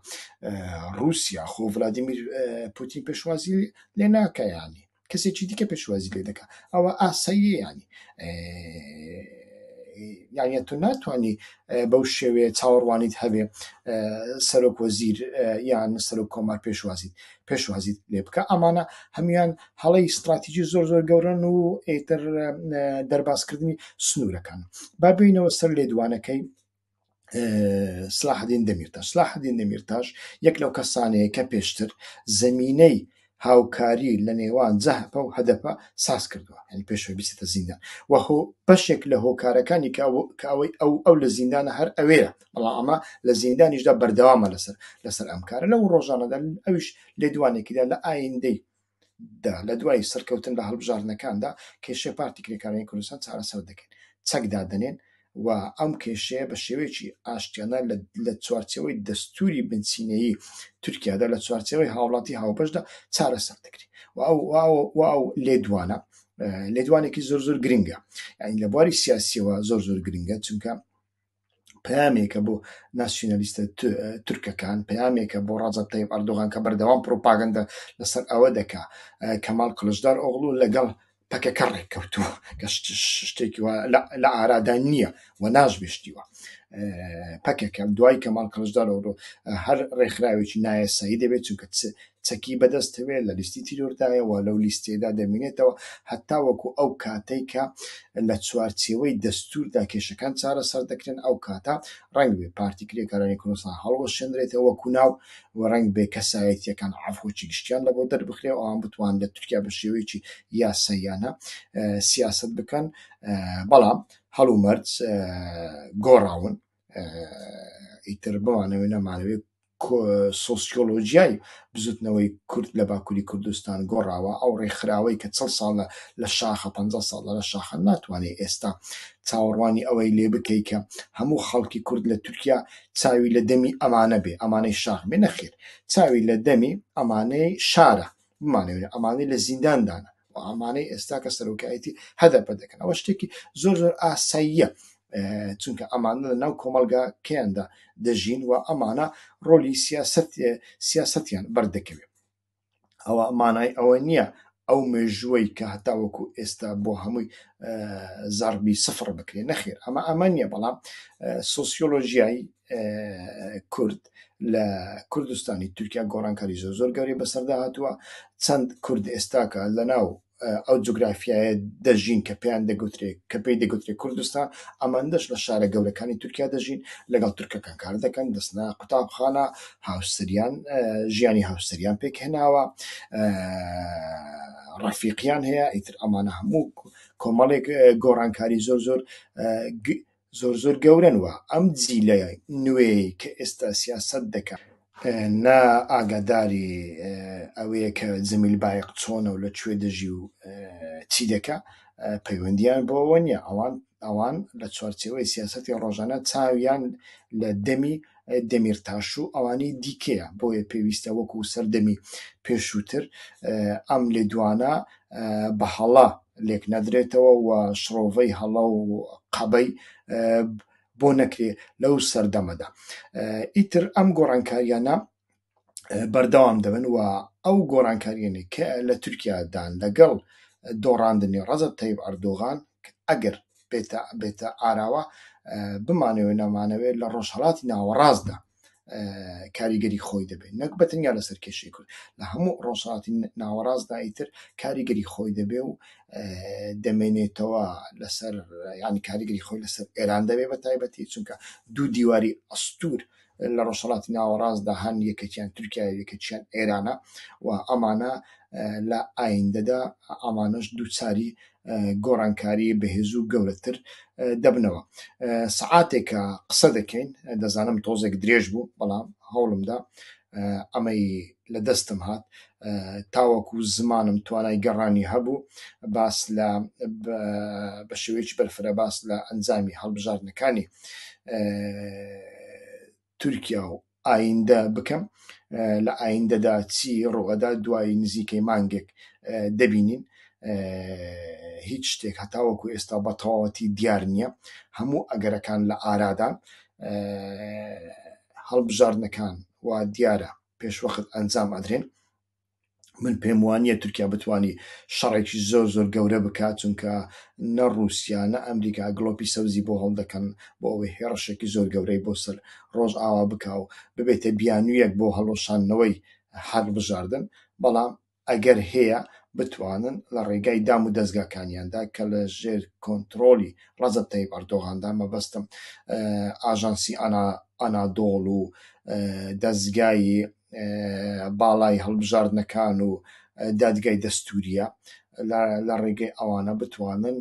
رووسیا خۆ ولادیمیر پوتین پێشوازی لێ ناکەیانی کەسێکی دیکە پێشوازی لێ دەکە ئەوە ئاساییانی یانە تو ناتانی بەو شێوەیە چاوەڕوانیت هەبێ سەرۆک وەزیر یان سەرۆک کۆمار پێشوازیت پێشوازیت لێ بکە ئەمانە هەمویان هەڵی استراتیژی زۆر زۆر گەورن و ئیتر دەرباسکردنی سنوورەکان با بینەوە سەر لێدوانەکەی سلاحدین دەمیرتاش سلاحدین دەمیرتاش یەک لەو کەسانەیە کە پێشتر زمینەی هاوکاری لە نێوان جەهپە و هەدەپە ساس کردووە هەنی پێشوی بستە زیندان وەهۆ بەشێک لە هۆکارەکانی کاوەی ئەو ئەو لە زیندانە هەر ئەوەیە بەڵام ئەمە لە زیندانیشدا بەردەوامە لەسەر لەسەر ئەمکارە لەو ڕۆژانەدا ئەوش لێ دوانێکیدا لە ئایندەی دا لە دوای سەرکەوتن لە هەڵبژارنەکاندا کێشە پارتی کرێکارانی کوردستان چارەسەر دەکەین چەکدا دەنێن و ئەم کێشەیە بە شێوەیەکی ئاشتیانە لە چوارچەوەی دەستوری بنسینەیە تورکیادا لە چوارچەوەی هاوڵاتی هاوبەشدا چارەسەر دەکرێت واو لێدوانە لێدوانێکی زۆر زۆر گرنگە یعنی لە بواری سیاسیەوە زۆر زۆر گرنگە چونکە پامێکە بۆ ناسیۆنالیستە تورکەکان پامێکە بۆ ڕازە تایب ئەردۆغان کە بەردەوام پرۆپاگەندە لەسەر ئەوە دەکا کەمال قلشدار ئۆغلو لەگەڵ پک کڕێک کەوتووە کە شتێکی لا ئارادان نییە و ناژبێ شتیوە پکەکەم دوای کەمان کەڵشدارەوە هەر ڕێکخراوێکی نایە سەی دەبێت چونکە چەکی بەدەستەوێت لە لیستی تیرۆردایەوە لەو لیستێدا دەمێنێتەوە هەتا وەکو ئەو کاتێککە لە چوارچێوەی دەستوردا کێشەکان چارە سەر دەکرێن ئەو کاتە ڕنگ بێ پارتیکرێکارانی کوردستان هەڵەوە شندرێتەوە وەکو ناو و ڕنگ بێ کەسایەتیەکان ئافۆچی گشتیان لە بۆ دەربخرێ ئەوان بتوان لە تورکیا بە شێوەیەکی یاسەیانە سیاست بکەن بەڵام هەڵومەرج گۆڕاون ئیتر بەوانەوەی نەمانەوێت سۆسیۆلۆژیای بزوتنەوەی کورد لە باکووری کوردستان گۆڕاوە ئەو ڕێکخراوەی کە چەند ساڵە لە شاخە 15 ساڵ لە شاخە ناتوانێت ئێستا چاوەڕوانی ئەوەی لێ بکەی کە هەموو خەڵکی کورد لە تورکیا چاوی لە دەمی ئەمانە بێ ئەمانەی شاخ بێ نەخیر چاوی لە دەمی ئەمانەی شارە مانەوێت ئەمانەی لە زینداندانە ئەمانەی ئێستا کە سەرۆکایەتی هەدە بەدەکەن ئەوە شتێکی زۆر زۆر ئاساییە چونکە ئەمانە لە ناو کۆمەلگا کیاندا دەژین و ئەمانە ڕۆلی سیاست سیاستیان بەردەکەوێت ئەوە مانای ئەوە نییە ئەو مێژوەی کە هەتاوەکو ئێستا بۆ هەمووی زاربی سفر بکرێ نەخیر ئەمە ئەمە نیە بەڵام سۆسیۆلۆژیایی کورد لە کوردستانی تورکیا گۆڕانکاری زۆ زۆر گەوری بەسەردا هاتووە چەند کورد ئێستاکە لە ناو ئەو جوگرافیایە دەژین کە پێیان دەگوترێت کە پێی دەگوترێت کوردستان ئەمەندەش لە شارە گەورەکانی تورکیا دەژین لەگەڵ تورکەکان کار دەکەن دەستنا قوتابخانە هاوسریان ژیانی هاوسریان پێک هێناوە ڕەفیقیان هەیە ئیتر ئەمانە هەموو کۆمەڵێک گۆڕانکاری زۆر زۆر زۆر زۆر گەورن وە ئەم جیلەیە نوێی کە ئێستا سیاست دەکات نا ئاگاداری ئەوەیە کە زمیل بایق چۆنە و لەکوێ دەژی و چی دەکە پەیوەندیان بۆەوە نیە ئەوان ئەوان لە چوارچەوەی سیاستی ڕۆژانە چاویان لە دەمی دەمیرتاش و ئەوانی دیکەیە بۆیە پێویستە وەکو سەردەمی پێشووتر ئەم لێ دوانە بە هەڵا لێک نەدرێتەوە و شڕۆڤەی هەڵە و قەبەی بۆ نەکرێ لەو سەردەمەدا ئیتر ئەم گۆڕانکاریانە بەردەوام دەبن و ئەو گۆڕانکاریێنی کە لە تورکیادان لەگەڵ دۆڕاندنی ڕزت تایب ئەردۆغان ئەگەر بێتە ئاراوە بمانەوێت نەمانەوێت لە ڕۆژهڵاتی ناوەڕاستدا کاریگەری خۆی دەبێت نەک بەتنیا لەسەر کێشی کرد لە هەموو ڕۆژاتی ناوەڕاست دایتر کاریگەری خۆی دەبێ و دەمێنێتەوە لەسەر یانی کاریگەری خۆی لەسەر ئێران دەبێ بە تایبەتی چونکە دوو دیواری ئەستور لە ڕۆژەڵاتی ناوەڕاستدا هەن یەکەچیان تورکیا یەکەچیان ئێرانە و ئەمانە لە ئایندەدا ئەمانش دووچاری گۆڕانکاری بەهێزوو گەورەتر دەبنەوە سعاتێکە قسە دەکەین دەزانم تۆزێک درێژ بوو بەڵام هەوڵمدا ئەمەی لە دەستم هات تاوەکو زمانم توانای گەڕانی هەبوو باس لە بە شێوەیەکی بەرفرە باس لە ئەنجامی هەڵبژاردنەکانی تورکیا و ئایندە بکەم لە ئایندەدا چی ڕۆەدا دوای نزیکەی مانگێک دەبینین هیچ شتێک هەتاوەکو ئێستا بە تەواوەتی دیار نییە هەموو ئەگەرەکان لە ئارادان هەڵبژاردنەکان وا دیارە پێشوەخت ئەنجام ئەدرێن من پێم وانە تورکیا بتانی شەڕێکی زۆر زۆر گەورە بکات چونکە نە رووسیانە ئەمریکا گلۆپی سەوزی بۆ هەڵ دەکەن بۆ ئەوەی هێرشێکی زۆر گەورەی بۆ سەر ڕۆژ ئاوا بکاو ببێتە بیانویەک بۆ هەڵۆشانەوەی حەق بژاردن بەڵام ئەگەر هەیە بتوانن لە ڕێگای دام و دەستگاکانیاندا کە لە ژێر کۆنتترۆلی ڕزە تای بەردۆغاندا مەبەستم ئاژانسی ئەنادۆڵ و دەستگایی باڵای هەڵبژاردنەکان و دادگای دەستوریە لە ڕێگەی ئەوانە بتوانن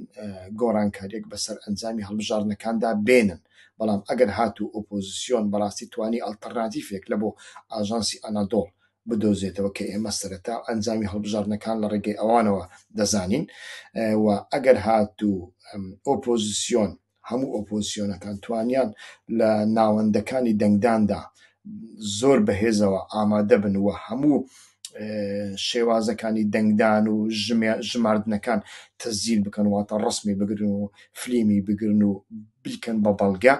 گۆرانکاریێک بەسەر ئەنجامی هەڵبژاردنەکاندا بێنن بەڵام ئەگەر هاتو ئۆپۆزیسیۆن بەڕاستی توانی ئەلتەرناتیفێک لە بۆ ئاژانسی ئەنادۆڵ بدۆزێتەوە کە ئێمە سرەتا ئەنجامی هەڵبژارنەکان لە ڕێگەی ئەوانەوە دەزانین و ئەگەر هات و ئۆپۆزیسیۆن هەموو ئۆپۆزیۆنەکان توانیان لە ناوەندەکانی دەنگداندا زۆر بەهێزەوە ئامادە بنوە هەموو شێوازەکانی دەنگدان و ژماردنەکان تەزیل بکەن واتە ڕسمی بگرن و فلیمی بگرن و بیکەن بە بەڵگە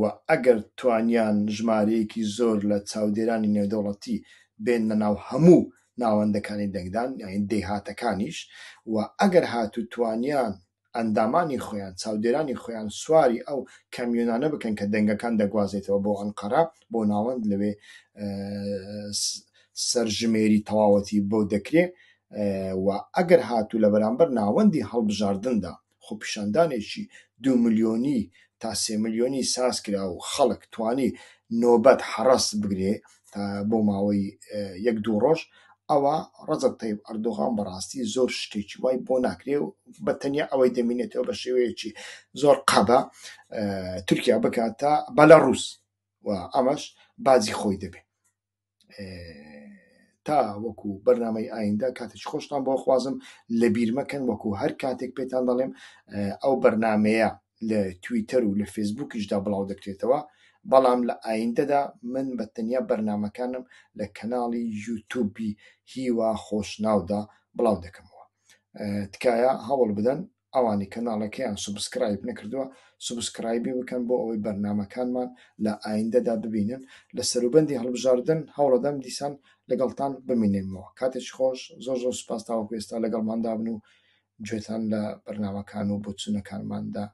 و ئەگەر توانیان ژمارەیەکی زۆر لە چاودێرانی نێودەوڵەتی بێن لە ناو هەموو ناوەندەکانی دەنگدان یاین دەیهاتەکانیش و ئەگەر هاتو توانیان ئەندامانی خۆیان چاودێرانی خۆیان سواری ئەو کەمیونانە بکەن کە دەنگەکان دەگوازێتەوە بۆ ئەنقەراب بۆ ناوەند لەوێ سەرژمێری تەواوەتی بۆ دەکرێت و ئەگەر هاتوو لە بەرامبەر ناوەندی هەڵبژاردندا خۆ پیشاندانێکی دو ملیۆنی تا سێ ملیۆنی ساس کرا و خەڵک توانی نۆبەت حەڕست بگرێ تا بۆ ماوەی یەک دوو ڕۆژ ئەوە ڕزت تەیب ئەردۆغان بەڕاستی زۆر شتێکی وای بۆ ناکرێ و بە تەنیا ئەوەی دەمینێتەوە بە شێوەیەکی زۆر قەبە تورکیا بکاتە بەلە ڕوس و ئەمەش بازی خۆی دەبێ تا وەکو بەرنامەی ئایندا کاتێک خۆشتان بۆ خوازم لە بیرمەکەن وەکو هەر کاتێک پێتان دەڵێم ئەو بەرنمەیە لە تویتەر و لە فیسبوکیشدا بڵاو دەکرێتەوە بەڵام لە ئایندەدا من بە تەنیا بەرنمەکانم لە کەناڵی یوتوبی هیوا خۆشناودا بڵاو دەکەمەوە تکایە هەوڵ بدەن ئەوانی کەناڵەکەیان سوبسکرایب نەکردووە سوبسکرایبی بکەن بۆ ئەوەی بەرنمەکانمان لە ئایندەدا ببینن لە سەروبندی هەڵبژاردن هەوڵەدەم دیسان لەگەڵتان بمینێمەوە کاتێک خۆش زۆر زۆر سپاستاوە کوێستا لەگەڵماندا بن و گوێتان لە بەرنمەکان و بۆچونەکانماندا